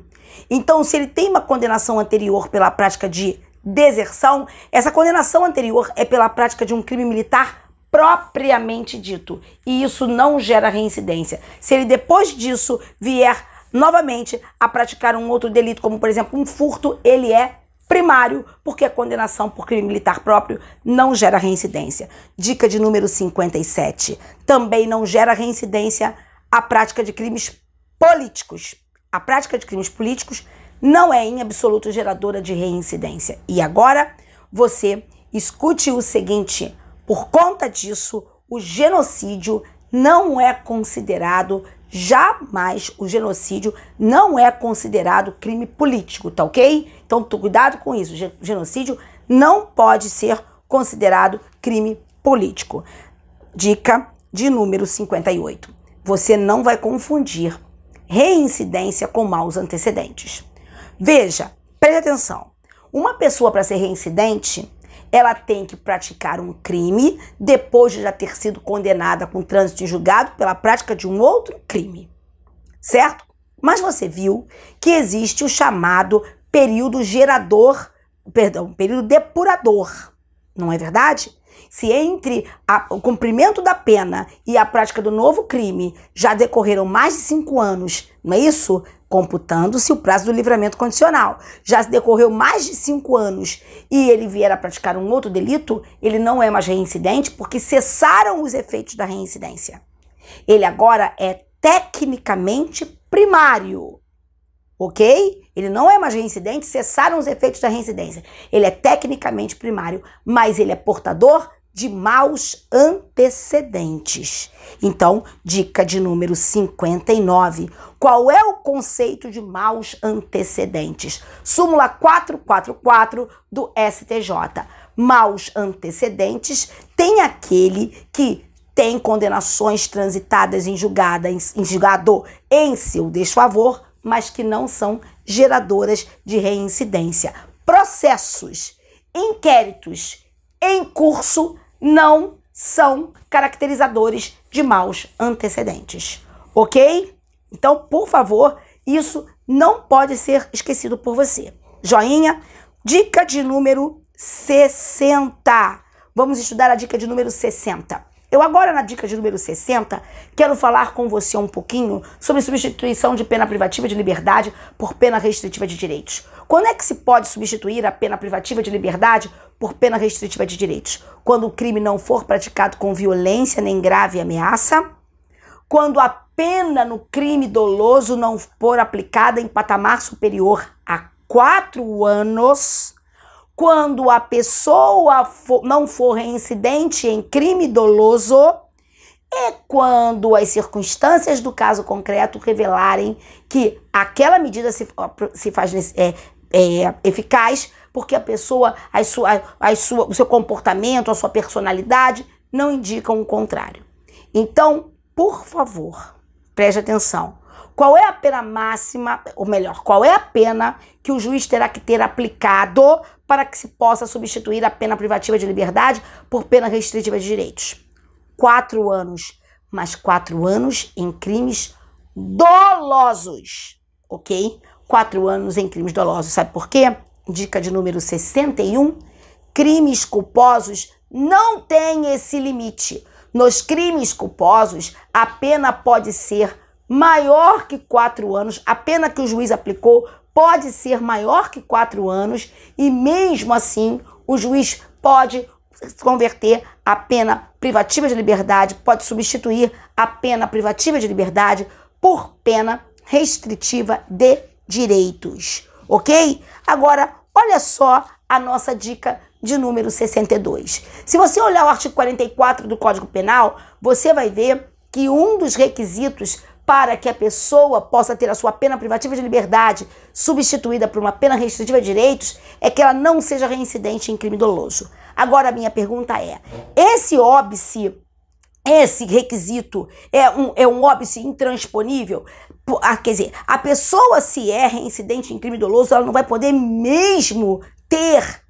Então, se ele tem uma condenação anterior pela prática de deserção, essa condenação anterior é pela prática de um crime militar propriamente dito. E isso não gera reincidência. Se ele depois disso vier novamente a praticar um outro delito, como por exemplo um furto, ele é primário, porque a condenação por crime militar próprio não gera reincidência. Dica de número 57. Também não gera reincidência a prática de crimes políticos. A prática de crimes políticos não é em absoluto geradora de reincidência. E agora você escute o seguinte: por conta disso, o genocídio não é considerado jamais o genocídio não é considerado crime político, tá OK? Então, cuidado com isso. Genocídio não pode ser considerado crime político. Dica de número 58. Você não vai confundir reincidência com maus antecedentes. Veja, preste atenção. Uma pessoa para ser reincidente, ela tem que praticar um crime depois de já ter sido condenada com trânsito em julgado pela prática de um outro crime. Certo? Mas você viu que existe o chamado período gerador, perdão, período depurador. Não é verdade? Se entre a, o cumprimento da pena e a prática do novo crime já decorreram mais de cinco anos, não é isso? Computando-se o prazo do livramento condicional. Já se decorreu mais de cinco anos e ele vier a praticar um outro delito, ele não é mais reincidente porque cessaram os efeitos da reincidência. Ele agora é tecnicamente primário, ok? Ele não é mais reincidente, cessaram os efeitos da reincidência. Ele é tecnicamente primário, mas ele é portador de maus antecedentes. Então, dica de número 59. Qual é o conceito de maus antecedentes? Súmula 444 do STJ. Maus antecedentes tem aquele que tem condenações transitadas em julgada, em, em julgado em seu desfavor, mas que não são geradoras de reincidência. Processos, inquéritos em curso não são caracterizadores de maus antecedentes, ok? Então, por favor, isso não pode ser esquecido por você. Joinha? Dica de número 60. Vamos estudar a dica de número 60. Eu agora, na dica de número 60, quero falar com você um pouquinho sobre substituição de pena privativa de liberdade por pena restritiva de direitos. Quando é que se pode substituir a pena privativa de liberdade por pena restritiva de direitos? Quando o crime não for praticado com violência nem grave ameaça, quando a pena no crime doloso não for aplicada em patamar superior a quatro anos quando a pessoa for, não for reincidente em crime doloso e é quando as circunstâncias do caso concreto revelarem que aquela medida se, se faz é, é, eficaz porque a pessoa, as sua, as sua, o seu comportamento, a sua personalidade não indicam o contrário. Então, por favor, preste atenção. Qual é a pena máxima, ou melhor, qual é a pena que o juiz terá que ter aplicado para que se possa substituir a pena privativa de liberdade por pena restritiva de direitos. Quatro anos, mas quatro anos em crimes dolosos, ok? Quatro anos em crimes dolosos, sabe por quê? Dica de número 61, crimes culposos não têm esse limite. Nos crimes culposos, a pena pode ser maior que quatro anos, a pena que o juiz aplicou pode ser maior que quatro anos e, mesmo assim, o juiz pode converter a pena privativa de liberdade, pode substituir a pena privativa de liberdade por pena restritiva de direitos, ok? Agora, olha só a nossa dica de número 62. Se você olhar o artigo 44 do Código Penal, você vai ver que um dos requisitos para que a pessoa possa ter a sua pena privativa de liberdade substituída por uma pena restritiva de direitos é que ela não seja reincidente em crime doloso. Agora, a minha pergunta é: esse óbice, esse requisito é um, é um óbice intransponível? Ah, quer dizer, a pessoa, se é reincidente em crime doloso, ela não vai poder mesmo ter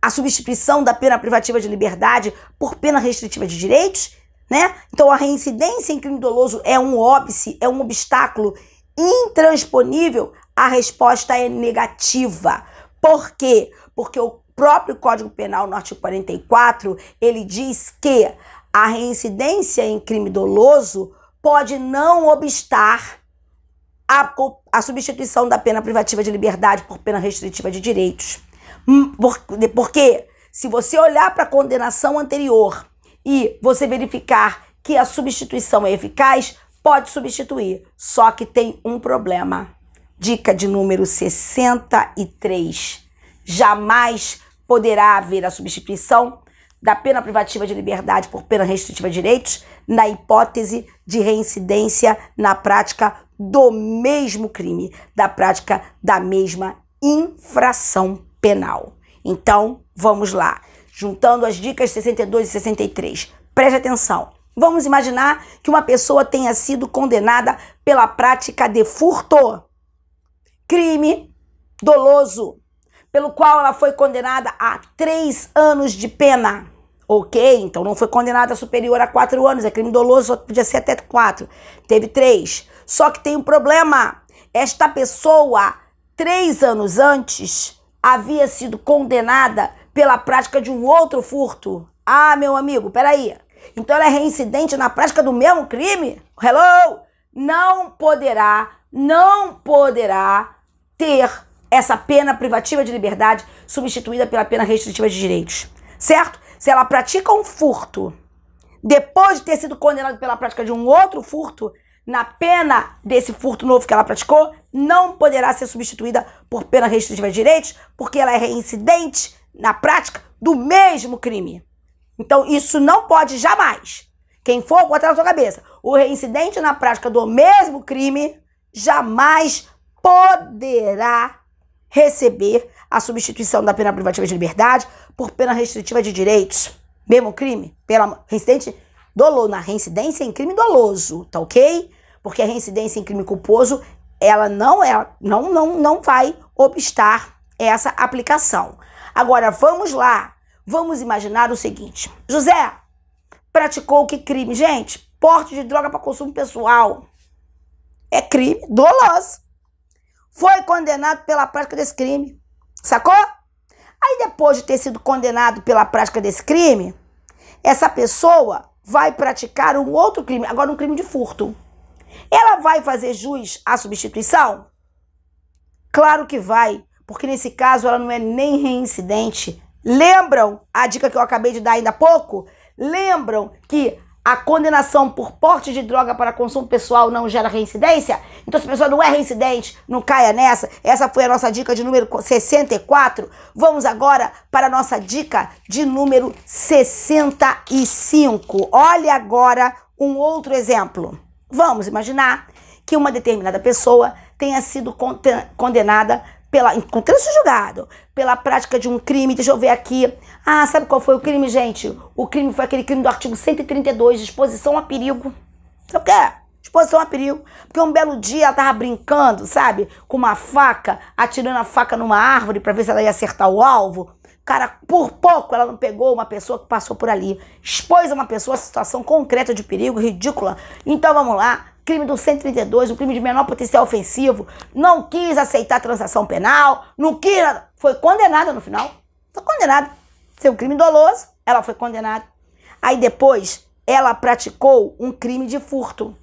a substituição da pena privativa de liberdade por pena restritiva de direitos? né? Então a reincidência em crime doloso é um óbice, é um obstáculo intransponível? A resposta é negativa. Por quê? Porque o próprio Código Penal no artigo 44, ele diz que a reincidência em crime doloso pode não obstar a, a substituição da pena privativa de liberdade por pena restritiva de direitos. Hum, por Porque, se você olhar para a condenação anterior e você verificar que a substituição é eficaz, pode substituir. Só que tem um problema. Dica de número 63. Jamais poderá haver a substituição da pena privativa de liberdade por pena restritiva de direitos na hipótese de reincidência na prática do mesmo crime, da prática da mesma infração penal. Então, vamos lá juntando as dicas 62 e 63. Preste atenção. Vamos imaginar que uma pessoa tenha sido condenada pela prática de furto, crime doloso, pelo qual ela foi condenada a três anos de pena. Ok, então não foi condenada superior a quatro anos, é crime doloso, podia ser até quatro. Teve três. Só que tem um problema. Esta pessoa, três anos antes, havia sido condenada pela prática de um outro furto. Ah, meu amigo, peraí. Então ela é reincidente na prática do mesmo crime? Hello? Não poderá, não poderá ter essa pena privativa de liberdade substituída pela pena restritiva de direitos. Certo? Se ela pratica um furto depois de ter sido condenada pela prática de um outro furto, na pena desse furto novo que ela praticou, não poderá ser substituída por pena restritiva de direitos, porque ela é reincidente na prática do mesmo crime. Então, isso não pode jamais. Quem for, bota na sua cabeça. O reincidente na prática do mesmo crime jamais poderá receber a substituição da pena privativa de liberdade por pena restritiva de direitos. Mesmo crime? Pela reincidente doloso. Na reincidência em crime doloso, tá ok? Porque a reincidência em crime culposo, ela não, ela é, não, não, não vai obstar essa aplicação. Agora vamos lá. Vamos imaginar o seguinte: José praticou que crime? Gente, porte de droga para consumo pessoal é crime doloso. Foi condenado pela prática desse crime. Sacou? Aí depois de ter sido condenado pela prática desse crime, essa pessoa vai praticar um outro crime, agora um crime de furto. Ela vai fazer jus à substituição? Claro que vai porque nesse caso ela não é nem reincidente. Lembram a dica que eu acabei de dar ainda há pouco? Lembram que a condenação por porte de droga para consumo pessoal não gera reincidência? Então, se a pessoa não é reincidente, não caia nessa. Essa foi a nossa dica de número 64. Vamos agora para a nossa dica de número 65. Olha agora um outro exemplo. Vamos imaginar que uma determinada pessoa tenha sido condenada pela encontrando julgado pela prática de um crime, deixa eu ver aqui. Ah, sabe qual foi o crime, gente? O crime foi aquele crime do artigo 132, exposição a perigo. Sabe o quê? É? Exposição a perigo. Porque um belo dia ela tava brincando, sabe? Com uma faca, atirando a faca numa árvore para ver se ela ia acertar o alvo. Cara, por pouco ela não pegou uma pessoa que passou por ali. Expôs uma pessoa a situação concreta de perigo, ridícula. Então vamos lá, crime do 132, o um crime de menor potencial ofensivo, não quis aceitar transação penal, não quis. Foi condenada no final. Foi condenada. Seu crime doloso, ela foi condenada. Aí depois, ela praticou um crime de furto.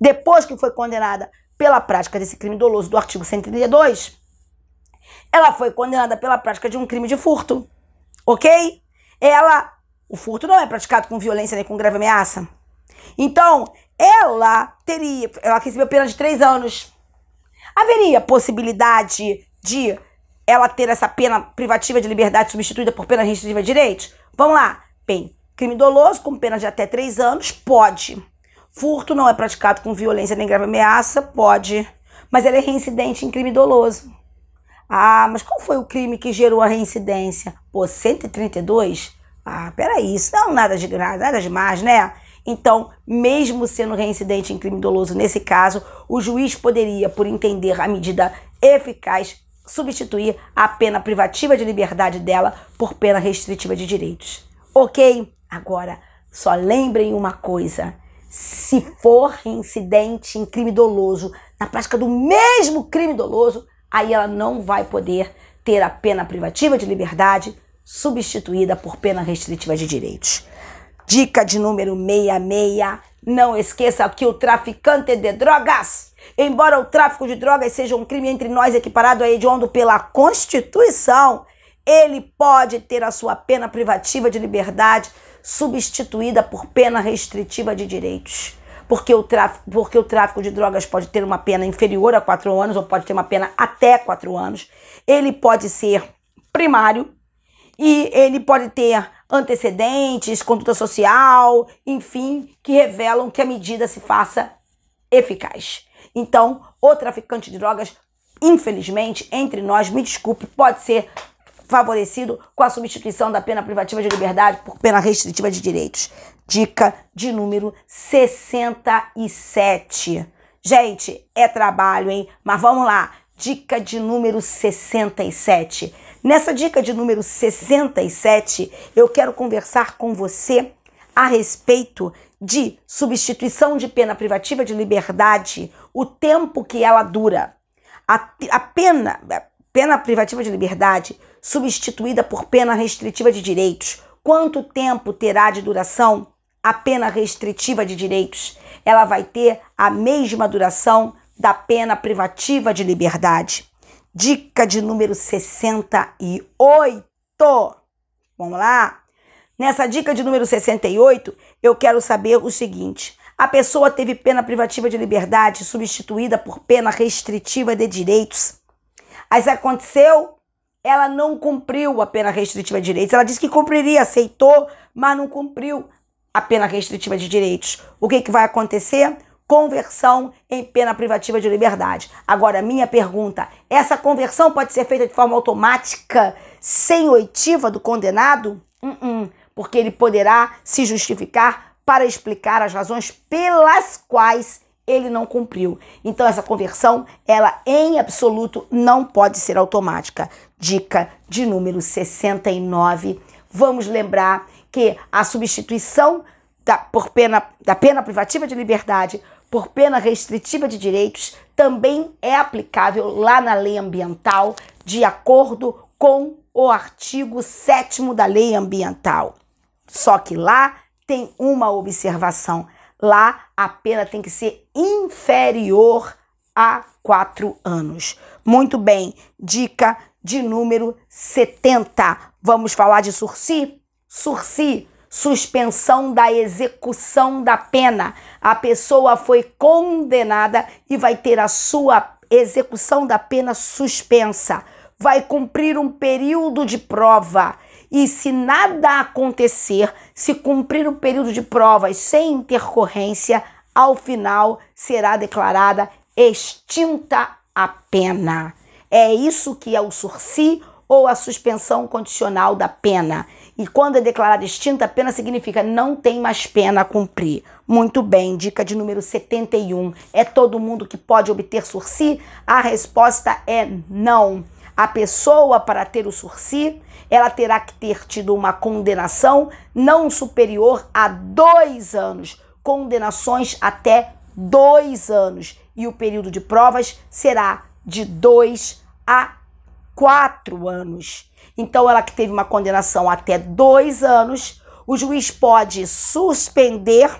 Depois que foi condenada pela prática desse crime doloso do artigo 132, ela foi condenada pela prática de um crime de furto. Ok? Ela. O furto não é praticado com violência nem com grave ameaça. Então, ela teria, ela recebeu pena de três anos. Haveria possibilidade de ela ter essa pena privativa de liberdade substituída por pena restritiva de direitos? Vamos lá. Bem, crime doloso com pena de até três anos, pode. Furto não é praticado com violência nem grave ameaça, pode. Mas ela é reincidente em crime doloso. Ah, mas qual foi o crime que gerou a reincidência? Pô, 132? Ah, peraí, isso não é nada de nada demais, né? Então, mesmo sendo reincidente em crime doloso nesse caso, o juiz poderia, por entender a medida eficaz, substituir a pena privativa de liberdade dela por pena restritiva de direitos. Ok? Agora, só lembrem uma coisa: se for reincidente em crime doloso, na prática do mesmo crime doloso, aí ela não vai poder ter a pena privativa de liberdade substituída por pena restritiva de direitos. Dica de número 66. Não esqueça que o traficante de drogas, embora o tráfico de drogas seja um crime entre nós equiparado a hediondo pela Constituição, ele pode ter a sua pena privativa de liberdade substituída por pena restritiva de direitos. Porque o, tráfico, porque o tráfico de drogas pode ter uma pena inferior a quatro anos, ou pode ter uma pena até quatro anos. Ele pode ser primário e ele pode ter antecedentes, conduta social, enfim, que revelam que a medida se faça eficaz. Então, o traficante de drogas, infelizmente, entre nós, me desculpe, pode ser favorecido com a substituição da pena privativa de liberdade por pena restritiva de direitos. Dica de número 67. Gente, é trabalho, hein? Mas vamos lá. Dica de número 67. Nessa dica de número 67, eu quero conversar com você a respeito de substituição de pena privativa de liberdade, o tempo que ela dura. A, a pena, a pena privativa de liberdade substituída por pena restritiva de direitos. Quanto tempo terá de duração a pena restritiva de direitos? Ela vai ter a mesma duração da pena privativa de liberdade. Dica de número 68. Vamos lá? Nessa dica de número 68, eu quero saber o seguinte: a pessoa teve pena privativa de liberdade substituída por pena restritiva de direitos. Aí isso aconteceu, ela não cumpriu a pena restritiva de direitos. Ela disse que cumpriria, aceitou, mas não cumpriu a pena restritiva de direitos. O que, que vai acontecer? conversão em pena privativa de liberdade. Agora, minha pergunta: essa conversão pode ser feita de forma automática, sem oitiva do condenado? Uh -uh, porque ele poderá se justificar para explicar as razões pelas quais ele não cumpriu. Então essa conversão, ela em absoluto não pode ser automática. Dica de número 69. Vamos lembrar que a substituição da, por pena, da pena privativa de liberdade por pena restritiva de direitos também é aplicável lá na lei ambiental, de acordo com o artigo 7 da lei ambiental. Só que lá tem uma observação: lá a pena tem que ser inferior a quatro anos. Muito bem, dica de número 70. Vamos falar de sursi? Sursi suspensão da execução da pena. A pessoa foi condenada e vai ter a sua execução da pena suspensa. Vai cumprir um período de prova. E se nada acontecer, se cumprir o um período de provas sem intercorrência, ao final será declarada extinta a pena. É isso que é o sursi ou a suspensão condicional da pena. E quando é declarada extinta, a pena significa não tem mais pena a cumprir. Muito bem, dica de número 71. É todo mundo que pode obter sursi? A resposta é não. A pessoa, para ter o sursi, ela terá que ter tido uma condenação não superior a dois anos. Condenações até dois anos. E o período de provas será de dois a quatro anos. Então, ela que teve uma condenação até dois anos, o juiz pode suspender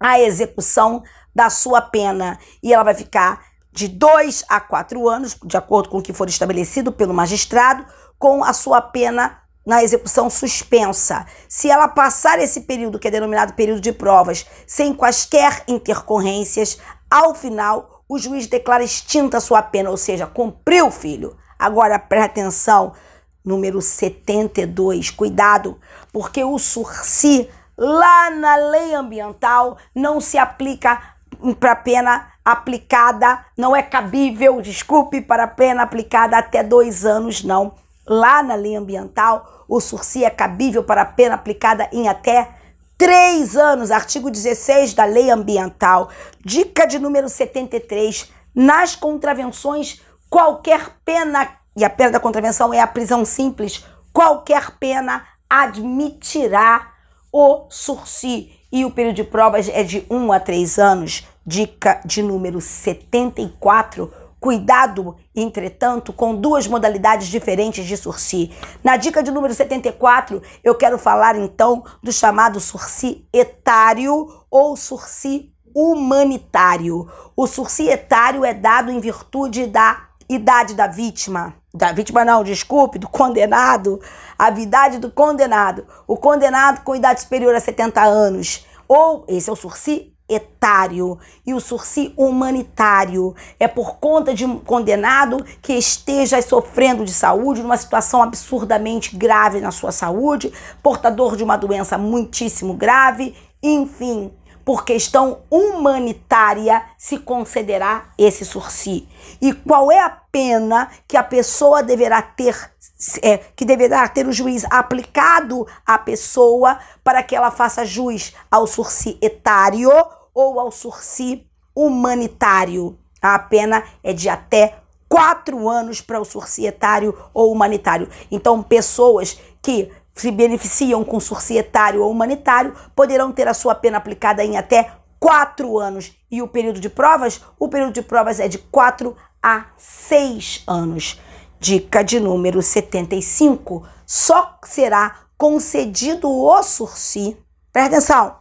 a execução da sua pena e ela vai ficar de dois a quatro anos, de acordo com o que for estabelecido pelo magistrado, com a sua pena na execução suspensa. Se ela passar esse período, que é denominado período de provas, sem quaisquer intercorrências, ao final o juiz declara extinta a sua pena, ou seja, cumpriu, filho. Agora preste atenção número 72. Cuidado, porque o sursi lá na lei ambiental não se aplica para pena aplicada, não é cabível, desculpe, para pena aplicada até dois anos, não. Lá na lei ambiental, o sursi é cabível para pena aplicada em até três anos, artigo 16 da lei ambiental. Dica de número 73. Nas contravenções, qualquer pena e a pena da contravenção é a prisão simples, qualquer pena admitirá o sursi. E o período de provas é de 1 um a 3 anos. Dica de número 74. Cuidado, entretanto, com duas modalidades diferentes de sursi. Na dica de número 74, eu quero falar então do chamado sursi etário ou sursi humanitário. O sursi etário é dado em virtude da idade da vítima, da vítima não, desculpe, do condenado, a idade do condenado, o condenado com idade superior a 70 anos, ou esse é o sursi etário e o sursi humanitário. É por conta de um condenado que esteja sofrendo de saúde, numa situação absurdamente grave na sua saúde, portador de uma doença muitíssimo grave, enfim, por questão humanitária se concederá esse sursi. E qual é a pena que a pessoa deverá ter, é, que deverá ter o juiz aplicado à pessoa para que ela faça jus ao sursi etário ou ao sursi humanitário. A pena é de até quatro anos para o etário ou humanitário. Então, pessoas que se beneficiam com etário ou humanitário poderão ter a sua pena aplicada em até quatro anos. E o período de provas? O período de provas é de quatro a 6 anos. Dica de número 75: só será concedido o sursi. Presta atenção.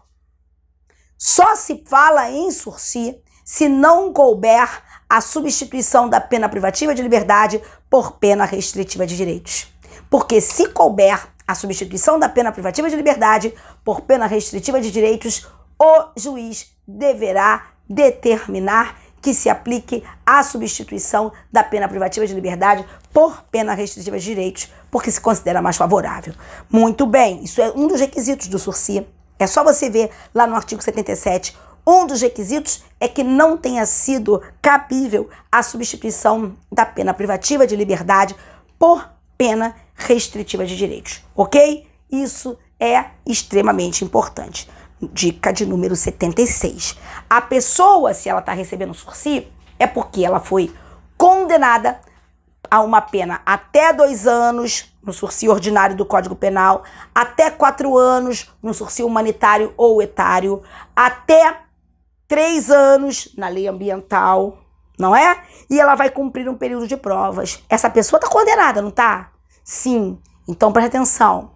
Só se fala em sursi se não couber a substituição da pena privativa de liberdade por pena restritiva de direitos. Porque se couber a substituição da pena privativa de liberdade por pena restritiva de direitos, o juiz deverá determinar que se aplique à substituição da pena privativa de liberdade por pena restritiva de direitos, porque se considera mais favorável. Muito bem, isso é um dos requisitos do Sursi. É só você ver lá no artigo 77 um dos requisitos é que não tenha sido cabível a substituição da pena privativa de liberdade por pena restritiva de direitos, ok? Isso é extremamente importante dica de número 76. A pessoa, se ela está recebendo sursi, é porque ela foi condenada a uma pena até dois anos no sursi ordinário do Código Penal, até quatro anos no sursi humanitário ou etário, até três anos na lei ambiental, não é? E ela vai cumprir um período de provas. Essa pessoa está condenada, não está? Sim. Então preste atenção.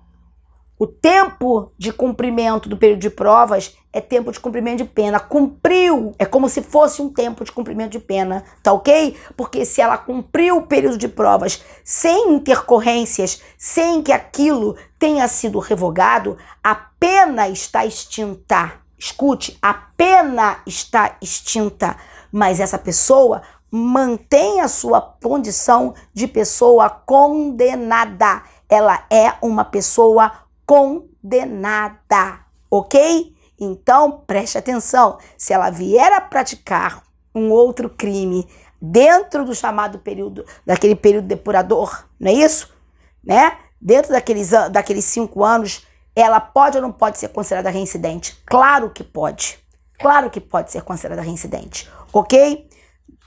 O tempo de cumprimento do período de provas é tempo de cumprimento de pena. Cumpriu é como se fosse um tempo de cumprimento de pena, tá ok? Porque se ela cumpriu o período de provas sem intercorrências, sem que aquilo tenha sido revogado, a pena está extinta. Escute, a pena está extinta, mas essa pessoa mantém a sua condição de pessoa condenada. Ela é uma pessoa condenada, ok? Então preste atenção: se ela vier a praticar um outro crime dentro do chamado período, daquele período depurador, não é isso? Né? Dentro daqueles, daqueles cinco anos, ela pode ou não pode ser considerada reincidente? Claro que pode. Claro que pode ser considerada reincidente, ok?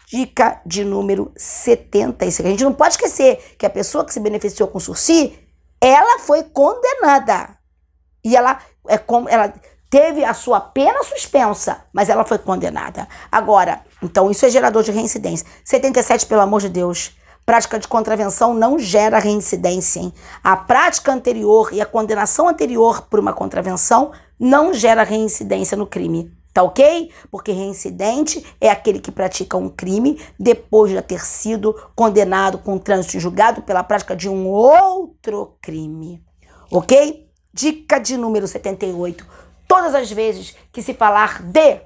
Dica de número 76. A gente não pode esquecer que a pessoa que se beneficiou com o sursi ela foi condenada. E ela é como ela teve a sua pena suspensa, mas ela foi condenada. Agora, então isso é gerador de reincidência. 77, pelo amor de Deus. Prática de contravenção não gera reincidência. Hein? A prática anterior e a condenação anterior por uma contravenção não gera reincidência no crime. Tá ok? Porque reincidente é aquele que pratica um crime depois de ter sido condenado com trânsito e julgado pela prática de um outro crime. Ok? Dica de número 78. Todas as vezes que se falar de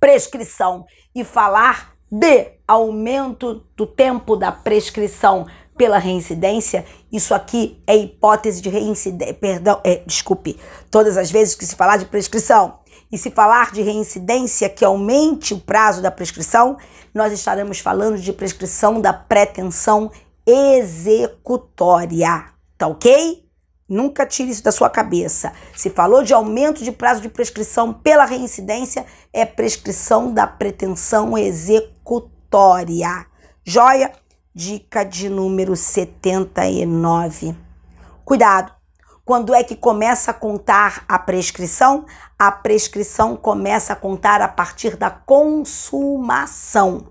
prescrição e falar de aumento do tempo da prescrição pela reincidência, isso aqui é hipótese de reincidência. Perdão, é, desculpe. Todas as vezes que se falar de prescrição e se falar de reincidência que aumente o prazo da prescrição, nós estaremos falando de prescrição da pretensão executória. Tá ok? Nunca tire isso da sua cabeça. Se falou de aumento de prazo de prescrição pela reincidência, é prescrição da pretensão executória. Joia? Dica de número 79. Cuidado! Quando é que começa a contar a prescrição? A prescrição começa a contar a partir da consumação.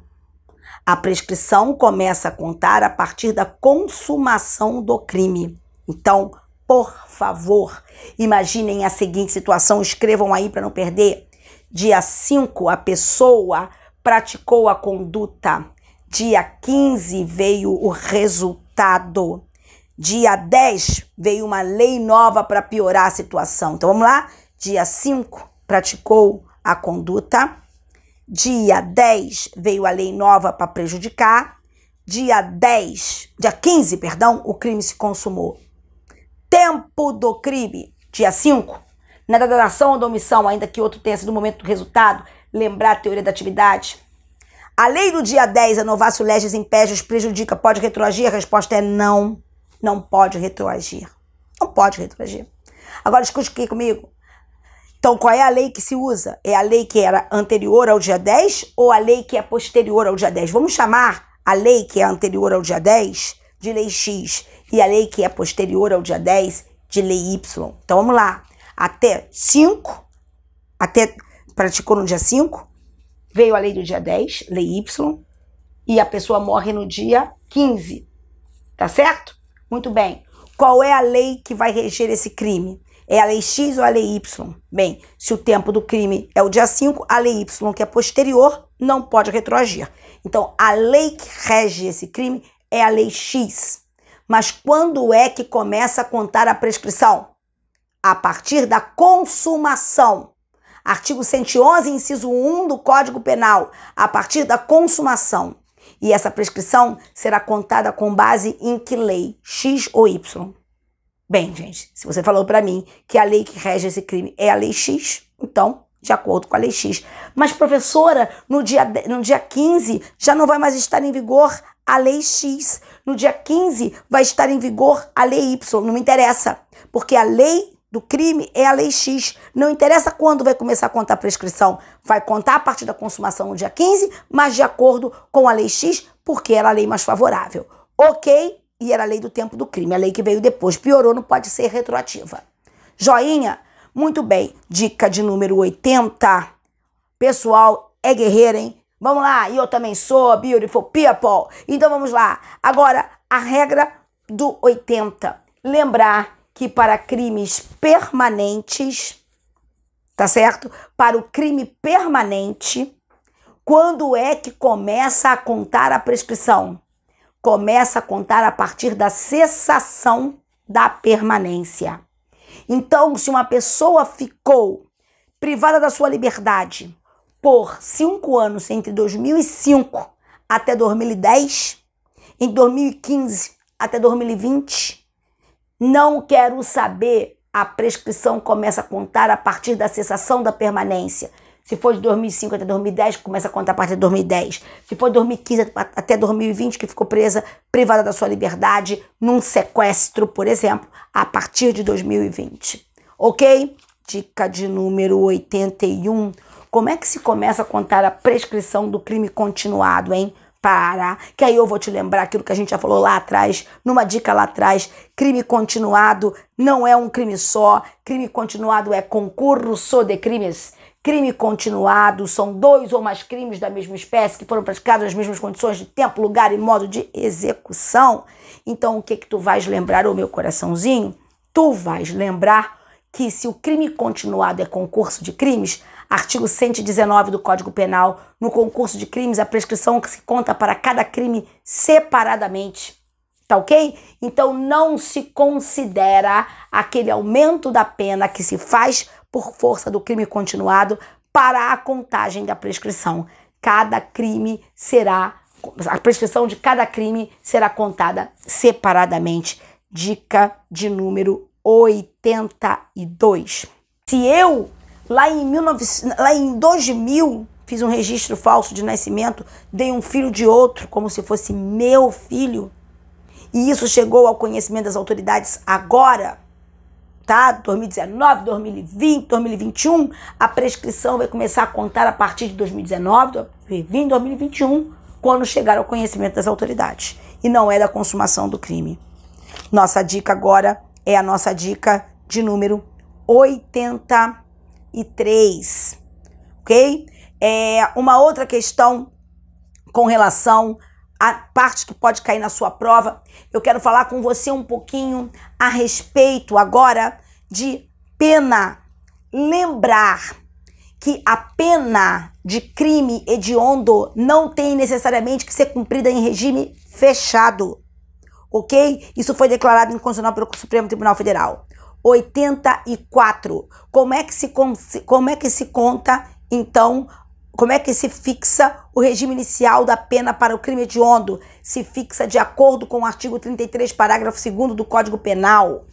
A prescrição começa a contar a partir da consumação do crime. Então, por favor, imaginem a seguinte situação, escrevam aí para não perder. Dia 5, a pessoa praticou a conduta. Dia 15 veio o resultado. Dia 10 veio uma lei nova para piorar a situação. Então vamos lá? Dia 5 praticou a conduta. Dia 10 veio a lei nova para prejudicar. Dia 10, dia 15, perdão, o crime se consumou. Tempo do crime, dia 5. Na delação ou da omissão, ainda que outro tenha sido o momento do resultado, lembrar a teoria da atividade. A lei do dia 10, a novácio legis impede, os prejudica, pode retroagir? A resposta é não. Não pode retroagir. Não pode retroagir. Agora escute aqui comigo. Então, qual é a lei que se usa? É a lei que era anterior ao dia 10 ou a lei que é posterior ao dia 10? Vamos chamar a lei que é anterior ao dia 10 de lei X e a lei que é posterior ao dia 10 de lei Y. Então, vamos lá. Até 5, até praticou no dia 5, veio a lei do dia 10, lei Y, e a pessoa morre no dia 15. Tá certo? Muito bem. Qual é a lei que vai reger esse crime? É a lei X ou a lei Y? Bem, se o tempo do crime é o dia 5, a lei Y, que é posterior, não pode retroagir. Então, a lei que rege esse crime é a lei X. Mas quando é que começa a contar a prescrição? A partir da consumação. Artigo 111, inciso 1 do Código Penal, a partir da consumação. E essa prescrição será contada com base em que lei? X ou Y? Bem, gente, se você falou para mim que a lei que rege esse crime é a lei X, então de acordo com a lei X. Mas, professora, no dia, no dia 15 já não vai mais estar em vigor a lei X. No dia 15 vai estar em vigor a lei Y. Não me interessa, porque a lei do crime é a lei X. Não interessa quando vai começar a contar a prescrição. Vai contar a partir da consumação no dia 15, mas de acordo com a lei X, porque era a lei mais favorável. Ok? E era a lei do tempo do crime, a lei que veio depois. Piorou, não pode ser retroativa. Joinha? Muito bem. Dica de número 80. Pessoal, é guerreiro, hein? Vamos lá, eu também sou beautiful people. Então vamos lá. Agora, a regra do 80. Lembrar que para crimes permanentes, tá certo? Para o crime permanente, quando é que começa a contar a prescrição? Começa a contar a partir da cessação da permanência. Então, se uma pessoa ficou privada da sua liberdade por cinco anos, entre 2005 até 2010, em 2015 até 2020, não quero saber. A prescrição começa a contar a partir da cessação da permanência. Se for de 2005 até 2010, começa a contar a partir de 2010. Se for de 2015 até 2020, que ficou presa, privada da sua liberdade, num sequestro, por exemplo, a partir de 2020. Ok? Dica de número 81. Como é que se começa a contar a prescrição do crime continuado, hein? Para, que aí eu vou te lembrar aquilo que a gente já falou lá atrás, numa dica lá atrás. Crime continuado não é um crime só, crime continuado é concurso de crimes. Crime continuado são dois ou mais crimes da mesma espécie que foram praticados nas mesmas condições de tempo, lugar e modo de execução. Então, o que que tu vais lembrar, o meu coraçãozinho? Tu vais lembrar que se o crime continuado é concurso de crimes, Artigo 119 do Código Penal. No concurso de crimes, a prescrição que se conta para cada crime separadamente. Tá ok? Então não se considera aquele aumento da pena que se faz por força do crime continuado para a contagem da prescrição. Cada crime será a prescrição de cada crime será contada separadamente. Dica de número 82. Se eu Lá em, 19, lá em 2000, fiz um registro falso de nascimento, dei um filho de outro como se fosse meu filho. E isso chegou ao conhecimento das autoridades agora, tá? 2019, 2020, 2021. A prescrição vai começar a contar a partir de 2019, 2020, 2021, quando chegar ao conhecimento das autoridades. E não é da consumação do crime. Nossa dica agora é a nossa dica de número 80 e 3, ok? É, uma outra questão com relação à parte que pode cair na sua prova, eu quero falar com você um pouquinho a respeito agora de pena. Lembrar que a pena de crime hediondo não tem necessariamente que ser cumprida em regime fechado, ok? Isso foi declarado inconstitucional pelo Supremo Tribunal Federal. 84. Como é que se, como é que se conta, então, como é que se fixa o regime inicial da pena para o crime hediondo? Se fixa de acordo com o artigo 33, parágrafo 2 do Código Penal.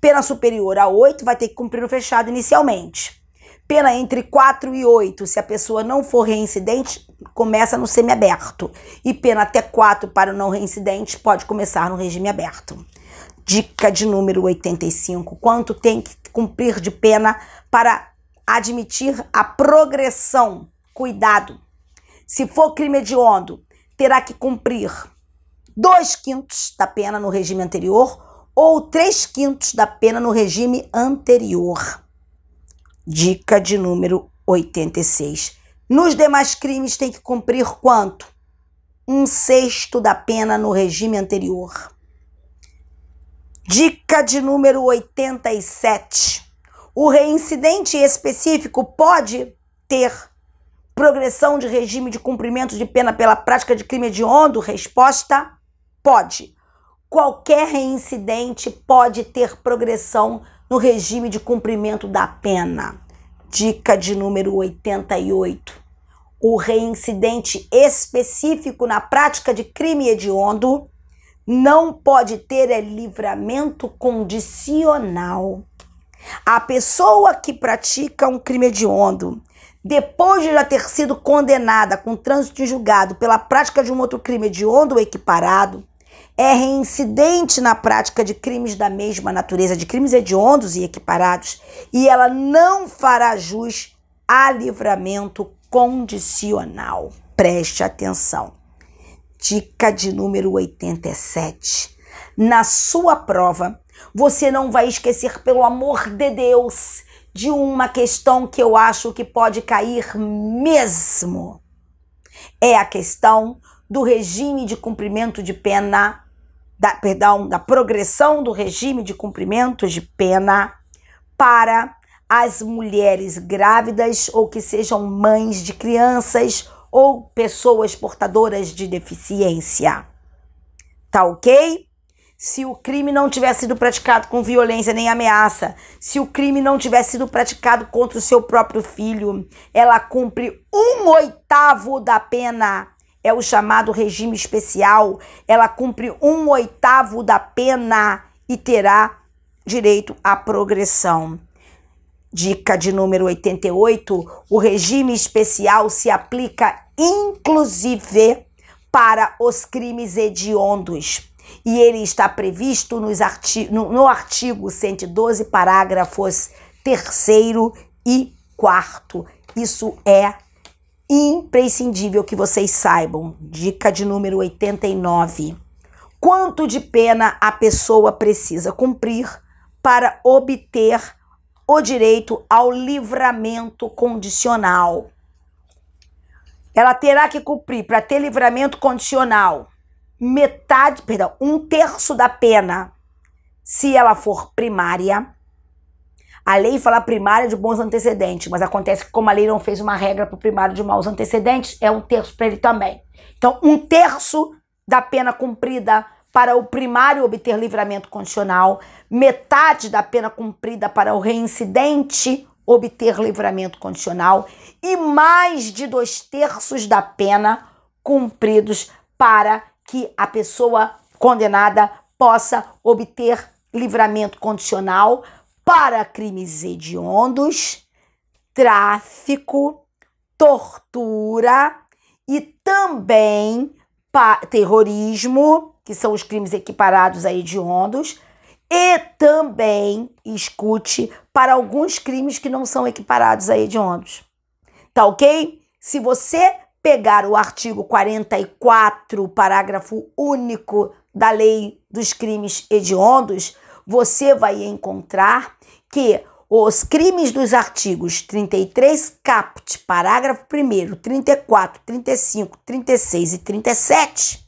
Pena superior a 8 vai ter que cumprir no fechado inicialmente. Pena entre 4 e 8, se a pessoa não for reincidente, começa no semiaberto. E pena até 4 para o não reincidente pode começar no regime aberto. Dica de número 85: quanto tem que cumprir de pena para admitir a progressão? Cuidado! Se for crime hediondo, terá que cumprir dois quintos da pena no regime anterior ou três quintos da pena no regime anterior. Dica de número 86. Nos demais crimes tem que cumprir quanto? Um sexto da pena no regime anterior. Dica de número 87. O reincidente específico pode ter progressão de regime de cumprimento de pena pela prática de crime hediondo? Resposta: pode. Qualquer reincidente pode ter progressão no regime de cumprimento da pena. Dica de número 88. O reincidente específico na prática de crime hediondo não pode ter é livramento condicional. A pessoa que pratica um crime hediondo, depois de já ter sido condenada com trânsito em julgado pela prática de um outro crime hediondo ou equiparado, é reincidente na prática de crimes da mesma natureza, de crimes hediondos e equiparados, e ela não fará jus a livramento condicional. Preste atenção. Dica de número 87. Na sua prova, você não vai esquecer, pelo amor de Deus, de uma questão que eu acho que pode cair mesmo. É a questão do regime de cumprimento de pena, da, perdão, da progressão do regime de cumprimento de pena para as mulheres grávidas ou que sejam mães de crianças ou pessoas portadoras de deficiência. Tá ok? Se o crime não tivesse sido praticado com violência nem ameaça, se o crime não tivesse sido praticado contra o seu próprio filho, ela cumpre um oitavo da pena. É o chamado regime especial. Ela cumpre um oitavo da pena e terá direito à progressão. Dica de número 88: o regime especial se aplica inclusive para os crimes hediondos. E ele está previsto nos arti no, no artigo 112, parágrafos 3 e 4. Isso é imprescindível que vocês saibam. Dica de número 89. Quanto de pena a pessoa precisa cumprir para obter o direito ao livramento condicional. Ela terá que cumprir, para ter livramento condicional, metade, perdão, um terço da pena, se ela for primária. A lei fala primária de bons antecedentes, mas acontece que, como a lei não fez uma regra para o primário de maus antecedentes, é um terço para ele também. Então, um terço da pena cumprida para o primário obter livramento condicional, metade da pena cumprida para o reincidente obter livramento condicional e mais de dois terços da pena cumpridos para que a pessoa condenada possa obter livramento condicional para crimes hediondos, tráfico, tortura e também terrorismo que são os crimes equiparados a hediondos, e também escute para alguns crimes que não são equiparados a hediondos. Tá ok? Se você pegar o artigo 44, parágrafo único da lei dos crimes hediondos, você vai encontrar que os crimes dos artigos 33 caput, parágrafo 1, 34, 35, 36 e 37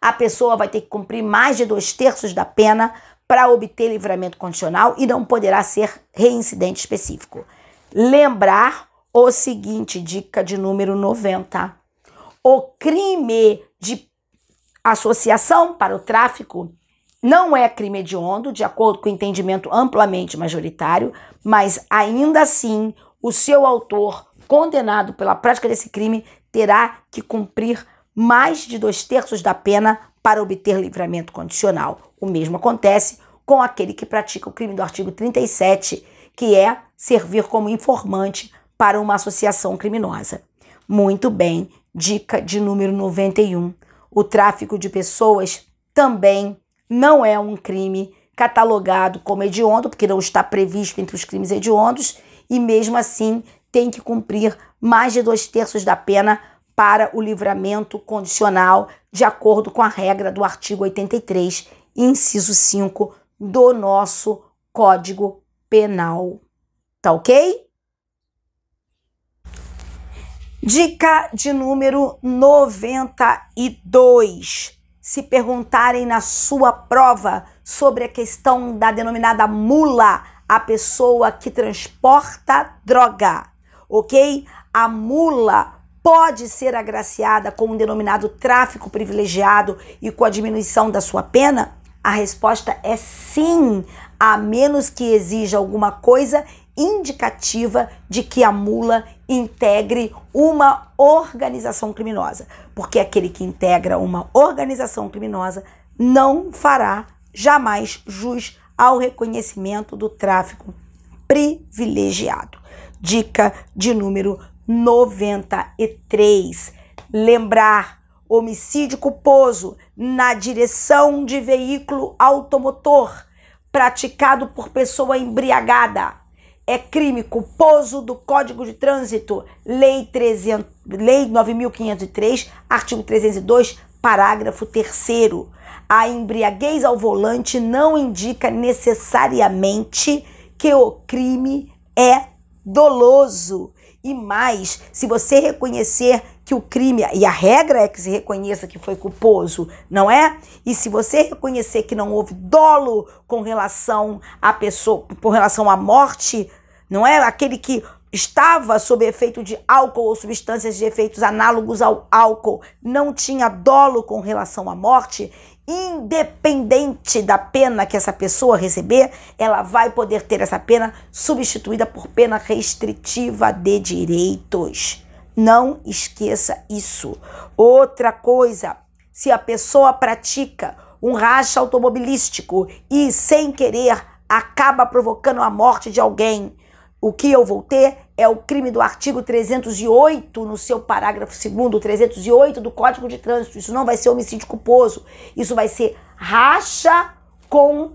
a pessoa vai ter que cumprir mais de dois terços da pena para obter livramento condicional e não poderá ser reincidente específico. Lembrar o seguinte, dica de número 90. O crime de associação para o tráfico não é crime hediondo, de acordo com o entendimento amplamente majoritário, mas ainda assim o seu autor, condenado pela prática desse crime, terá que cumprir mais de dois terços da pena para obter livramento condicional. O mesmo acontece com aquele que pratica o crime do artigo 37, que é servir como informante para uma associação criminosa. Muito bem, dica de número 91. O tráfico de pessoas também não é um crime catalogado como hediondo, porque não está previsto entre os crimes hediondos, e mesmo assim tem que cumprir mais de dois terços da pena para o livramento condicional, de acordo com a regra do artigo 83, inciso 5 do nosso Código Penal. Tá ok? Dica de número 92. Se perguntarem na sua prova sobre a questão da denominada mula, a pessoa que transporta droga, ok? A mula pode ser agraciada com o denominado tráfico privilegiado e com a diminuição da sua pena? A resposta é sim, a menos que exija alguma coisa indicativa de que a mula integre uma organização criminosa, porque aquele que integra uma organização criminosa não fará jamais jus ao reconhecimento do tráfico privilegiado. Dica de número 93. Lembrar: homicídio culposo na direção de veículo automotor praticado por pessoa embriagada. É crime culposo do Código de Trânsito, Lei, 300, Lei 9.503, artigo 302, parágrafo 3. A embriaguez ao volante não indica necessariamente que o crime é doloso e mais, se você reconhecer que o crime, e a regra é que se reconheça que foi culposo, não é? E se você reconhecer que não houve dolo com relação à pessoa, com relação à morte, não é? Aquele que estava sob efeito de álcool ou substâncias de efeitos análogos ao álcool, não tinha dolo com relação à morte, independente da pena que essa pessoa receber, ela vai poder ter essa pena substituída por pena restritiva de direitos. Não esqueça isso. Outra coisa, se a pessoa pratica um racha automobilístico e sem querer acaba provocando a morte de alguém, o que eu vou ter é o crime do artigo 308, no seu parágrafo 2, 308 do Código de Trânsito. Isso não vai ser homicídio culposo. Isso vai ser racha com,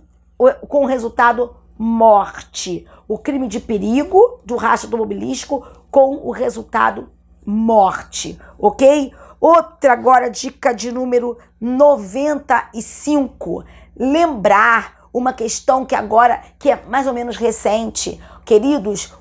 com resultado morte. O crime de perigo do racha automobilístico com o resultado morte, ok? Outra agora, dica de número 95. Lembrar uma questão que agora, que é mais ou menos recente. Queridos,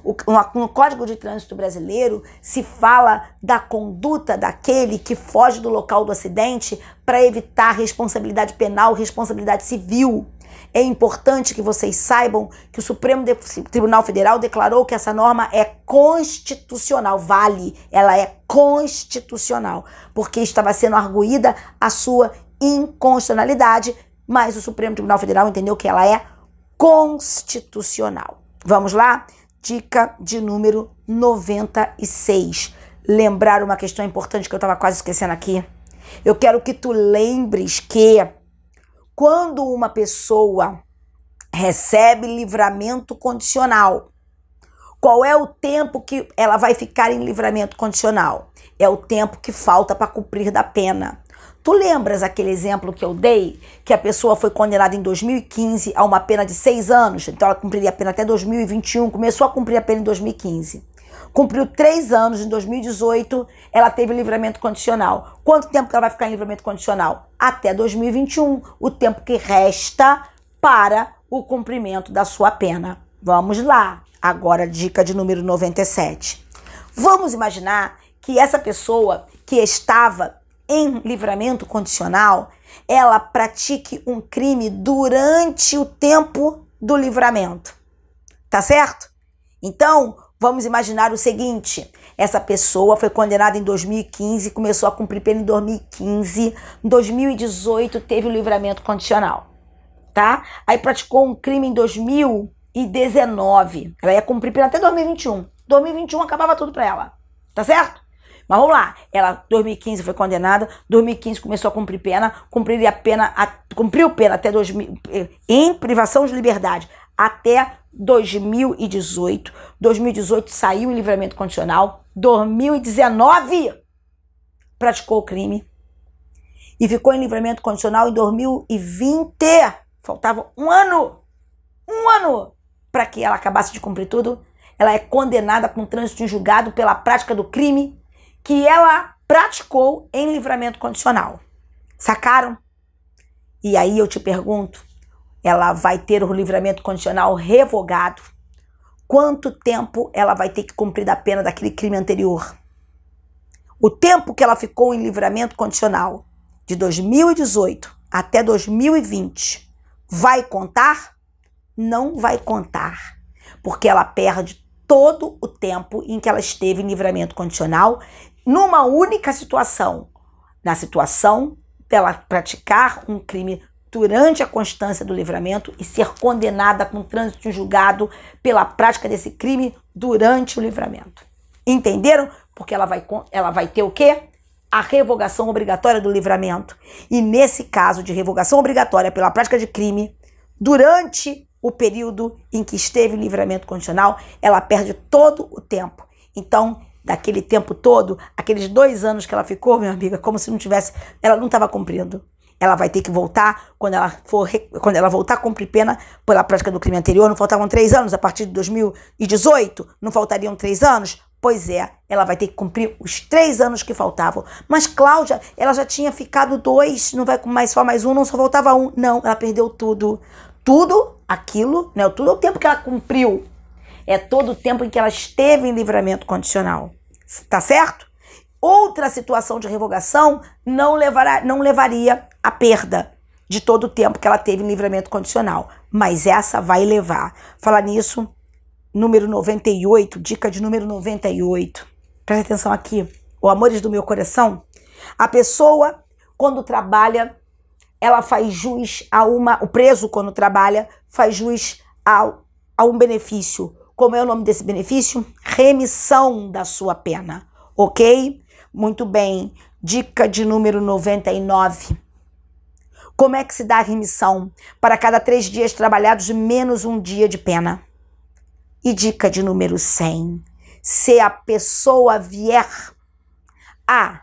no Código de Trânsito Brasileiro se fala da conduta daquele que foge do local do acidente para evitar responsabilidade penal, responsabilidade civil. É importante que vocês saibam que o Supremo Tribunal Federal declarou que essa norma é constitucional, vale, ela é constitucional, porque estava sendo arguída a sua inconstitucionalidade, mas o Supremo Tribunal Federal entendeu que ela é constitucional. Vamos lá? Dica de número 96. Lembrar uma questão importante que eu estava quase esquecendo aqui. Eu quero que tu lembres que quando uma pessoa recebe livramento condicional, qual é o tempo que ela vai ficar em livramento condicional? É o tempo que falta para cumprir da pena. Tu lembras aquele exemplo que eu dei, que a pessoa foi condenada em 2015 a uma pena de seis anos, então ela cumpriria a pena até 2021, começou a cumprir a pena em 2015. Cumpriu três anos, em 2018 ela teve livramento condicional. Quanto tempo que ela vai ficar em livramento condicional? Até 2021, o tempo que resta para o cumprimento da sua pena. Vamos lá, agora dica de número 97. Vamos imaginar que essa pessoa que estava em livramento condicional, ela pratique um crime durante o tempo do livramento. Tá certo? Então, vamos imaginar o seguinte: essa pessoa foi condenada em 2015, começou a cumprir pena em 2015, em 2018 teve o livramento condicional, tá? Aí praticou um crime em 2019. Ela ia cumprir pena até 2021. 2021 acabava tudo para ela. Tá certo? Mas vamos lá. Ela, 2015, foi condenada. 2015 começou a cumprir pena. Cumpriria a pena, a, cumpriu pena até 2000, eh, em privação de liberdade até 2018. 2018 saiu em livramento condicional. 2019 praticou o crime e ficou em livramento condicional em 2020. Faltava um ano, um ano para que ela acabasse de cumprir tudo. Ela é condenada com trânsito em julgado pela prática do crime que ela praticou em livramento condicional. Sacaram? E aí eu te pergunto, ela vai ter o livramento condicional revogado? Quanto tempo ela vai ter que cumprir da pena daquele crime anterior? O tempo que ela ficou em livramento condicional, de 2018 até 2020, vai contar? Não vai contar, porque ela perde todo o tempo em que ela esteve em livramento condicional numa única situação, na situação dela praticar um crime durante a constância do livramento e ser condenada com trânsito em julgado pela prática desse crime durante o livramento. Entenderam? Porque ela vai, ela vai ter o quê? A revogação obrigatória do livramento. E nesse caso de revogação obrigatória pela prática de crime, durante o período em que esteve o livramento condicional, ela perde todo o tempo. Então, daquele tempo todo, aqueles dois anos que ela ficou, minha amiga, como se não tivesse, ela não estava cumprindo. Ela vai ter que voltar quando ela for, quando ela voltar cumprir pena pela prática do crime anterior. Não faltavam três anos a partir de 2018, não faltariam três anos. Pois é, ela vai ter que cumprir os três anos que faltavam. Mas Cláudia, ela já tinha ficado dois, não vai mais só mais um, não só voltava um. Não, ela perdeu tudo. Tudo aquilo, né? Tudo o tempo que ela cumpriu é todo o tempo em que ela esteve em livramento condicional. Tá certo? Outra situação de revogação não, levará, não levaria a perda de todo o tempo que ela teve em livramento condicional, mas essa vai levar. Falar nisso, número 98, dica de número 98. Presta atenção aqui. O amores do meu coração. A pessoa, quando trabalha, ela faz jus a uma. O preso, quando trabalha, faz jus a um benefício. Como é o nome desse benefício? Remissão da sua pena, ok? Muito bem. Dica de número 99. Como é que se dá a remissão? Para cada três dias trabalhados, menos um dia de pena. E dica de número 100. Se a pessoa vier a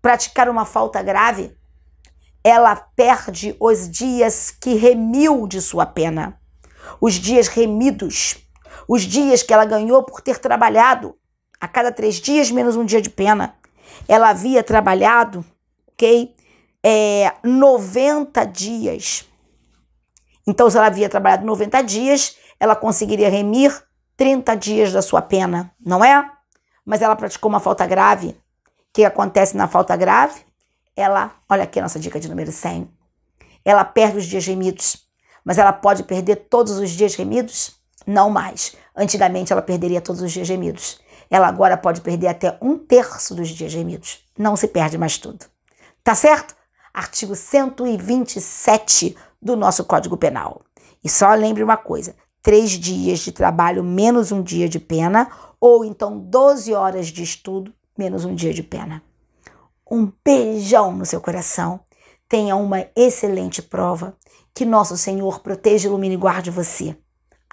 praticar uma falta grave, ela perde os dias que remiu de sua pena. Os dias remidos os dias que ela ganhou por ter trabalhado. A cada três dias, menos um dia de pena. Ela havia trabalhado, ok? É, 90 dias. Então, se ela havia trabalhado 90 dias, ela conseguiria remir 30 dias da sua pena, não é? Mas ela praticou uma falta grave. O que acontece na falta grave? Ela, olha aqui a nossa dica de número 100. Ela perde os dias remidos, mas ela pode perder todos os dias remidos? Não mais. Antigamente ela perderia todos os dias gemidos. Ela agora pode perder até um terço dos dias gemidos. Não se perde mais tudo. Tá certo? Artigo 127 do nosso Código Penal. E só lembre uma coisa: três dias de trabalho menos um dia de pena, ou então 12 horas de estudo menos um dia de pena. Um beijão no seu coração. Tenha uma excelente prova. Que nosso Senhor proteja, ilumine e guarde você.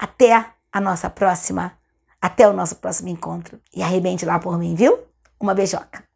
Até a nossa próxima, até o nosso próximo encontro. E arrebente lá por mim, viu? Uma beijoca.